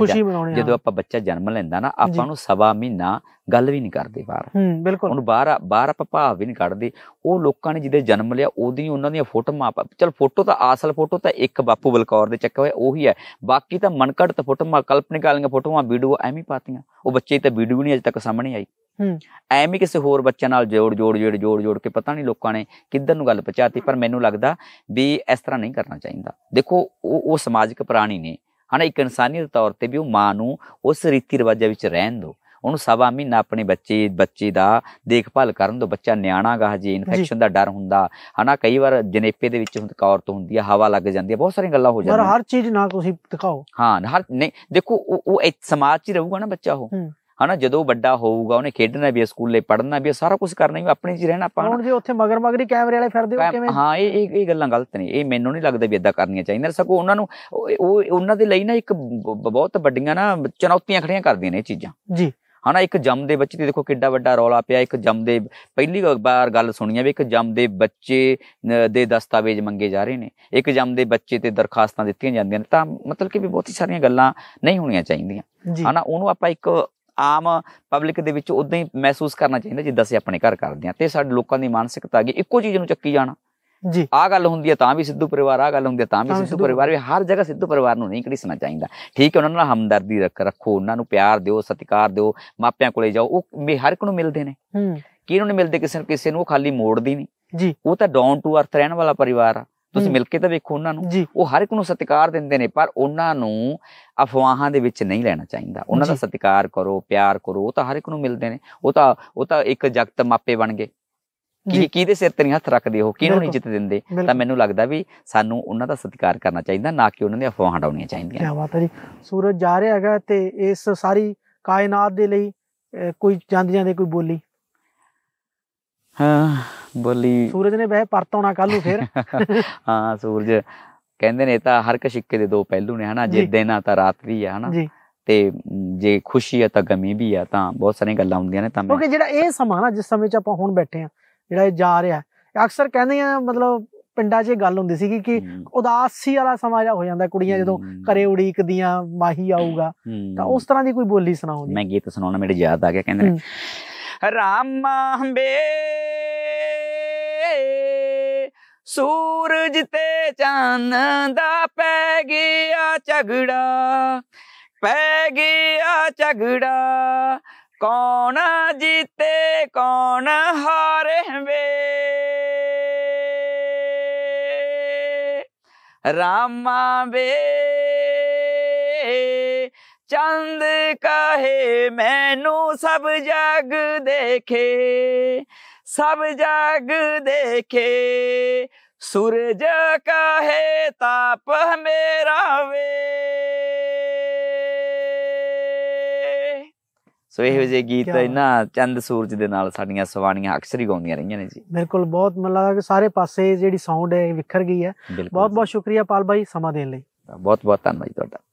ਜਦੋਂ ਆਪਾਂ ਬੱਚਾ ਜਨਮ ਲੈਂਦਾ ਨਾ ਆਪਾਂ ਨੂੰ ਸਵਾ ਮਹੀਨਾ ਗੱਲ ਵੀ ਨਹੀਂ ਕਰਦੇ ਬਾਹਰ ਹੂੰ ਬਿਲਕੁਲ ਹੁਣ ਬਾਹਰ ਬਾਹਰ ਆਪਾਂ ਭਾਵ ਵੀ ਨਹੀਂ ਕੱਢਦੇ ਉਹ ਲੋਕਾਂ ਨੇ ਜਿਹਦੇ ਜਨਮ ਲਿਆ ਉਹਦੀ ਉਹਨਾਂ ਦੀਆਂ ਫੋਟੋਆਂ ਆਪਾਂ ਚਲ ਫੋਟੋ ਤਾਂ ਅਸਲ ਫੋਟੋ ਤਾਂ ਇੱਕ ਬਾਪੂ ਬਲਕੌਰ ਦੇ ਚੱਕੇ ਹੋਏ ਉਹੀ ਹੈ ਬਾਕੀ ਤਾਂ ਮਨਕੜਤ ਫੋਟੋਆਂ ਕਲਪਨਿਕ ਵਾਲੀਆਂ ਫੋਟੋਆਂ ਵੀਡੀਓ ਐਵੇਂ ਪਾਤੀਆਂ ਬੱਚੇ ਤੇ ਵੀਡੀਓ ਨਹੀਂ ਅਜੇ ਤੱਕ ਸਾਹਮਣੇ ਆਈ ਹੂੰ ਐਵੇਂ ਕਿਸੇ ਹੋਰ ਬੱਚਿਆਂ ਨਾਲ ਜੋੜ ਜੋੜ ਜੋੜ ਜੋੜ ਜੋੜ ਕੇ ਪਤਾ ਨਹੀਂ ਲੋਕਾਂ ਨੇ ਕਿੱਧਰ ਨੂੰ ਗੱਲ ਪਹੁੰਚਾਤੀ ਪਰ ਮੈਨੂੰ ਲੱਗਦਾ ਵੀ ਇਸ ਤਰ੍ਹਾਂ ਨਹੀਂ ਕਰਨਾ ਚਾਹੀਦਾ ਦੇਖੋ ਉਹ ਉਹ ਸਮਾਜਿਕ ਪ੍ਰਾਣੀ ਨੇ ਹਨਾ ਇੱਕ ਇਨਸਾਨੀਅਤ ਤੌਰ ਤੇ ਵੀ ਉਹ ਮਾਂ ਨੂੰ ਉਸ ਰੀਤੀ ਰਿਵਾਜਾਂ ਵਿੱਚ ਰਹਿਣ ਦੋ ਉਹਨੂੰ ਸਵਾ ਮਹੀਨਾ ਆਪਣੇ ਬੱਚੇ ਬੱਚੀ ਦਾ ਦੇਖਭਾਲ ਕਰਨ ਤੋਂ ਬੱਚਾ ਨਿਆਣਾਗਾ ਜੀ ਇਨਫੈਕਸ਼ਨ ਦਾ ਡਰ ਹੁੰਦਾ ਹਨਾ ਕਈ ਵਾਰ ਜਨੇਪੇ ਦੇ ਵਿੱਚ ਹੁੰਦਾ ਔਰਤ ਹੁੰਦੀ ਆ ਹਵਾ ਲੱਗ ਜਾਂਦੀ ਆ ਬਹੁਤ ਸਾਰੀਆਂ ਗੱਲਾਂ ਹੋ ਜਾਂਦੀਆਂ ਪਰ ਹਰ ਚੀਜ਼ ਨਾ ਤੁਸੀਂ ਦਿਖਾਓ ਹਾਂ ਹਰ ਨਹੀਂ ਦੇਖੋ ਉਹ ਸਮਾਜ 'ਚ ਰਹੂਗਾ ਨਾ ਬੱਚਾ ਉਹ ਹਨਾ ਜਦੋਂ ਵੱਡਾ ਹੋਊਗਾ ਉਹਨੇ ਖੇਡਣਾ ਵੀ ਹੈ ਸਕੂਲੇ ਪੜ੍ਹਨਾ ਵੀ ਹੈ ਸਾਰਾ ਕੁਝ ਕਰਨਾ ਵੀ ਆਪਣੇ 'ਚ ਰਹਿਣਾ ਆਪਾਂ ਹੁਣ ਜੇ ਉੱਥੇ ਮਗਰ ਮਗਰੀ ਕੈਮਰੇ ਵਾਲੇ ਫਿਰਦੇ ਹੋ ਕਿਵੇਂ ਹਾਂ ਇਹ ਇਹ ਗੱਲਾਂ ਗਲਤ ਨੇ ਇਹ ਮੈਨੂੰ ਨਹੀਂ ਲੱਗਦਾ ਵੀ ਇਦਾਂ ਕਰਨੀਆਂ ਚਾਹੀਦੀਆਂ ਸਗੋਂ ਉਹਨਾਂ ਨੂੰ ਉਹ ਉਹਨਾਂ ਦੇ ਲਈ ਨਾ ਇੱਕ ਬਹੁਤ ਵੱਡੀਆਂ ਨਾ ਚੁਣੌਤੀਆਂ ਖੜੀਆਂ ਕਰਦੀਆਂ ਨੇ ਇਹ ਚੀਜ਼ਾਂ ਜੀ ਹਨਾ ਇੱਕ ਦੇ ਬੱਚੇ ਤੇ ਦੇਖੋ ਕਿੱਡਾ ਵੱਡਾ ਰੌਲਾ ਪਿਆ ਇੱਕ ਦੇ ਪਹਿਲੀ ਵਾਰ ਗੱਲ ਸੁਣੀ ਆ ਵੀ ਇੱਕ ਦੇ ਬੱਚੇ ਦੇ ਦਸਤਾਵੇਜ਼ ਮੰਗੇ ਜਾ ਰਹੇ ਨੇ ਇੱਕ ਦੇ ਬੱਚੇ ਤੇ ਦਰਖਾਸਤਾਂ ਦਿੱਤੀਆਂ ਜਾਂਦੀਆਂ ਨੇ ਤਾਂ ਮਤਲਬ ਕਿ ਵੀ ਬਹੁਤੀ ਸਾਰੀਆਂ ਗੱਲਾਂ ਨਹੀਂ ਹੋਣੀਆਂ ਚਾਹੀਦੀਆਂ ਹਨਾ ਉਹਨੂੰ ਆਪਾਂ ਇੱਕ ਆਮ ਪਬਲਿਕ ਦੇ ਵਿੱਚ ਉਦਾਂ ਹੀ ਮਹਿਸੂਸ ਕਰਨਾ ਚਾਹੀਦਾ ਜਿੱਦਾਂ ਸੇ ਆਪਣੇ ਘਰ ਕਰਦੇ ਆ ਤੇ ਸਾਡੇ ਲੋਕਾਂ ਦੀ ਮਾਨਸਿਕਤਾ ਆ ਇੱਕੋ ਚੀਜ਼ ਨੂੰ ਚੱਕੀ ਜਾਣਾ ਜੀ ਆ ਗੱਲ ਹੁੰਦੀ ਹੈ ਤਾਂ ਵੀ ਸਿੱਧੂ ਪਰਿਵਾਰ ਆ ਗੱਲ ਹੁੰਦੀ ਹੈ ਤਾਂ ਵੀ ਸਿੱਧੂ ਪਰਿਵਾਰ ਵੀ ਹਰ ਜਗ੍ਹਾ ਸਿੱਧੂ ਪਰਿਵਾਰ ਨੂੰ ਨਹੀਂ ਸੁਣਾ ਚਾਹੀਦਾ ਠੀਕ ਹੈ ਉਹਨਾਂ ਨਾਲ ਹਮਦਰਦੀ ਰੱਖ ਰੱਖੋ ਉਹਨਾਂ ਨੂੰ ਪਿਆਰ ਦਿਓ ਸਤਿਕਾਰ ਦਿਓ ਮਾਪਿਆਂ ਕੋਲੇ ਜਾਓ ਉਹ ਹਰ ਇੱਕ ਨੂੰ ਮਿਲਦੇ ਨੇ ਹੂੰ ਕਿਹਨੂੰ ਨੂੰ ਮਿਲਦੇ ਕਿਸੇ ਕਿਸੇ ਨੂੰ ਖਾਲੀ ਮੋੜਦੀ ਨਹੀਂ ਜੀ ਉਹ ਤਾਂ ਡਾਊਨ ਟੂ ਅਰਥ ਰਹਿਣ ਵਾਲਾ ਪਰਿਵਾਰ ਆ ਤੁਸੀਂ ਮਿਲ ਕੇ ਤਾਂ ਵੇਖੋ ਉਹਨਾਂ ਨੂੰ ਉਹ ਹਰ ਇੱਕ ਨੂੰ ਸਤਿਕਾਰ ਦਿੰਦੇ ਨੇ ਪਰ ਉਹਨਾਂ ਨੂੰ ਅਫਵਾਹਾਂ ਦੇ ਵਿੱਚ ਨਹੀਂ ਲੈਣਾ ਚਾਹੀਦਾ ਉਹਨਾਂ ਦਾ ਸਤਿਕਾਰ ਕਰੋ ਪਿਆਰ ਕਰੋ ਉਹ ਤਾਂ ਹਰ ਇੱਕ ਨੂੰ ਮਿਲਦੇ ਨੇ ਉਹ ਤਾਂ ਉਹ ਤਾਂ ਇੱਕ ਜਗਤ ਮਾਪੇ ਬਣ ਗਏ ਕਿ ਕਿਹਦੇ ਸਿਰ ਤੇ ਨਹੀਂ ਹੱਥ ਰੱਖਦੇ ਉਹ ਕਿਹਨੂੰ ਨਹੀਂ ਜਿੱਤ ਦਿੰਦੇ ਤਾਂ ਮੈਨੂੰ ਲੱਗਦਾ ਵੀ ਸਾਨੂੰ ਉਹਨਾਂ ਦਾ ਸਤਿਕਾਰ ਕਰਨਾ ਚਾਹੀਦਾ ਨਾ ਕਿ ਉਹਨਾਂ ਦੀਆਂ ਅਫਵਾਹਾਂ ਡਾਉਣੀਆਂ ਚਾਹੀਦੀਆਂ ਕੀ ਬਾਤ ਹੈ ਜੀ ਸੂਰਜ ਜਾ ਰਿਹਾ ਹੈਗਾ ਤੇ ਇਸ ਸਾਰੀ ਕਾਇਨਾਤ ਦੇ ਲਈ ਕੋਈ ਜਾਂਦੇ ਜਾਂਦੇ ਕੋਈ ਬੋਲੀ ਹਾਂ ਬੋਲੀ ਸੂਰਜ ਨੇ ਵੈਸੇ ਪਰਤ ਆਉਣਾ ਕੱਲ ਨੂੰ ਫੇਰ ਹਾਂ ਸੂਰਜ ਕਹਿੰਦੇ ਨੇ ਤਾਂ ਹਰ ਇੱਕ ਸਿੱਕੇ ਦੇ ਦੋ ਪਹਿਲੂ ਨੇ ਹਨਾ ਜੇ ਦਿਨ ਆ ਤਾਂ ਰਾਤ ਵੀ ਆ ਹਨਾ ਤੇ ਜੇ ਖੁਸ਼ੀ ਆ ਤਾਂ ਗਮੀ ਵੀ ਆ ਤਾਂ ਬਹੁਤ ਸਾਰੀਆਂ ਗੱਲਾਂ ਹੁੰਦੀਆਂ ਨੇ ਤਾਂ ਕਿਉਂਕਿ ਜਿਹੜਾ ਇਹ ਸਮਾਂ ਨਾ ਜਿਸ ਸਮੇਂ 'ਚ ਆਪਾਂ ਹੁਣ ਬੈਠੇ ਆ ਜਿਹੜਾ ਇਹ ਜਾ ਰਿਹਾ ਅਕਸਰ ਕਹਿੰਦੇ ਆ ਮਤਲਬ ਪਿੰਡਾਂ 'ਚ ਇਹ ਗੱਲ ਹੁੰਦੀ ਸੀ ਕਿ ਉਦਾਸੀ ਵਾਲਾ ਸਮਾਂ ਜਾ ਹੋ ਜਾਂਦਾ ਕੁੜੀਆਂ ਜਦੋਂ ਘਰੇ ਉਡੀਕਦੀਆਂ ਮਾਹੀ ਆਊਗਾ ਤਾਂ ਉਸ ਤਰ੍ਹਾਂ ਦੀ ਕੋਈ ਬੋਲੀ ਸੁਣਾਓ ਜੀ ਮੈਂ ਗੀਤ ਸੁਣਾਉਣਾ ਮੇਰੇ ਯਾਦ ਆ ਗਿਆ ਕਹਿੰਦੇ ਰਾਮਾ ਹੰਬੇ ਸੂਰਜ ਤੇ ਚੰਨ ਦਾ ਪੈ ਗਿਆ ਝਗੜਾ ਪੈ ਗਿਆ ਝਗੜਾ ਕੌਣ ਜੀਤੇ ਕੌਣ ਹਾਰੇ ਵੇ ਰਾਮਾ ਵੇ ਚੰਦ ਕਹੇ ਮੈਨੂੰ ਸਭ ਜਗ ਦੇਖੇ ਸਭ ਜਗ ਦੇਖੇ ਸੂਰਜ ਕਹੇ ਤਾਪ ਮੇਰਾ ਵੇ ਸੋ ਇਹੋ ਜਿਹੇ ਗੀਤ ਇਹਨਾਂ ਚੰਦ ਸੂਰਜ ਦੇ ਨਾਲ ਸਾਡੀਆਂ ਸਵਾਣੀਆਂ ਅਕਸਰ ਹੀ ਗਾਉਂਦੀਆਂ ਰਹੀਆਂ ਨੇ ਜੀ ਬਿਲਕੁਲ ਬਹੁਤ ਮਤਲਬ ਕਿ ਸਾਰੇ ਪਾਸੇ ਜਿਹੜੀ ਸਾਊਂਡ ਹੈ ਵਿਖਰ ਗਈ ਹੈ ਬਹੁਤ ਬਹੁਤ ਸ਼ੁਕਰੀਆ ਪਾਲ ਭਾਈ ਸਮਾਂ ਦੇਣ ਲਈ ਬਹੁਤ ਬਹੁਤ ਧੰਨਵਾਦ ਤੁਹਾਡਾ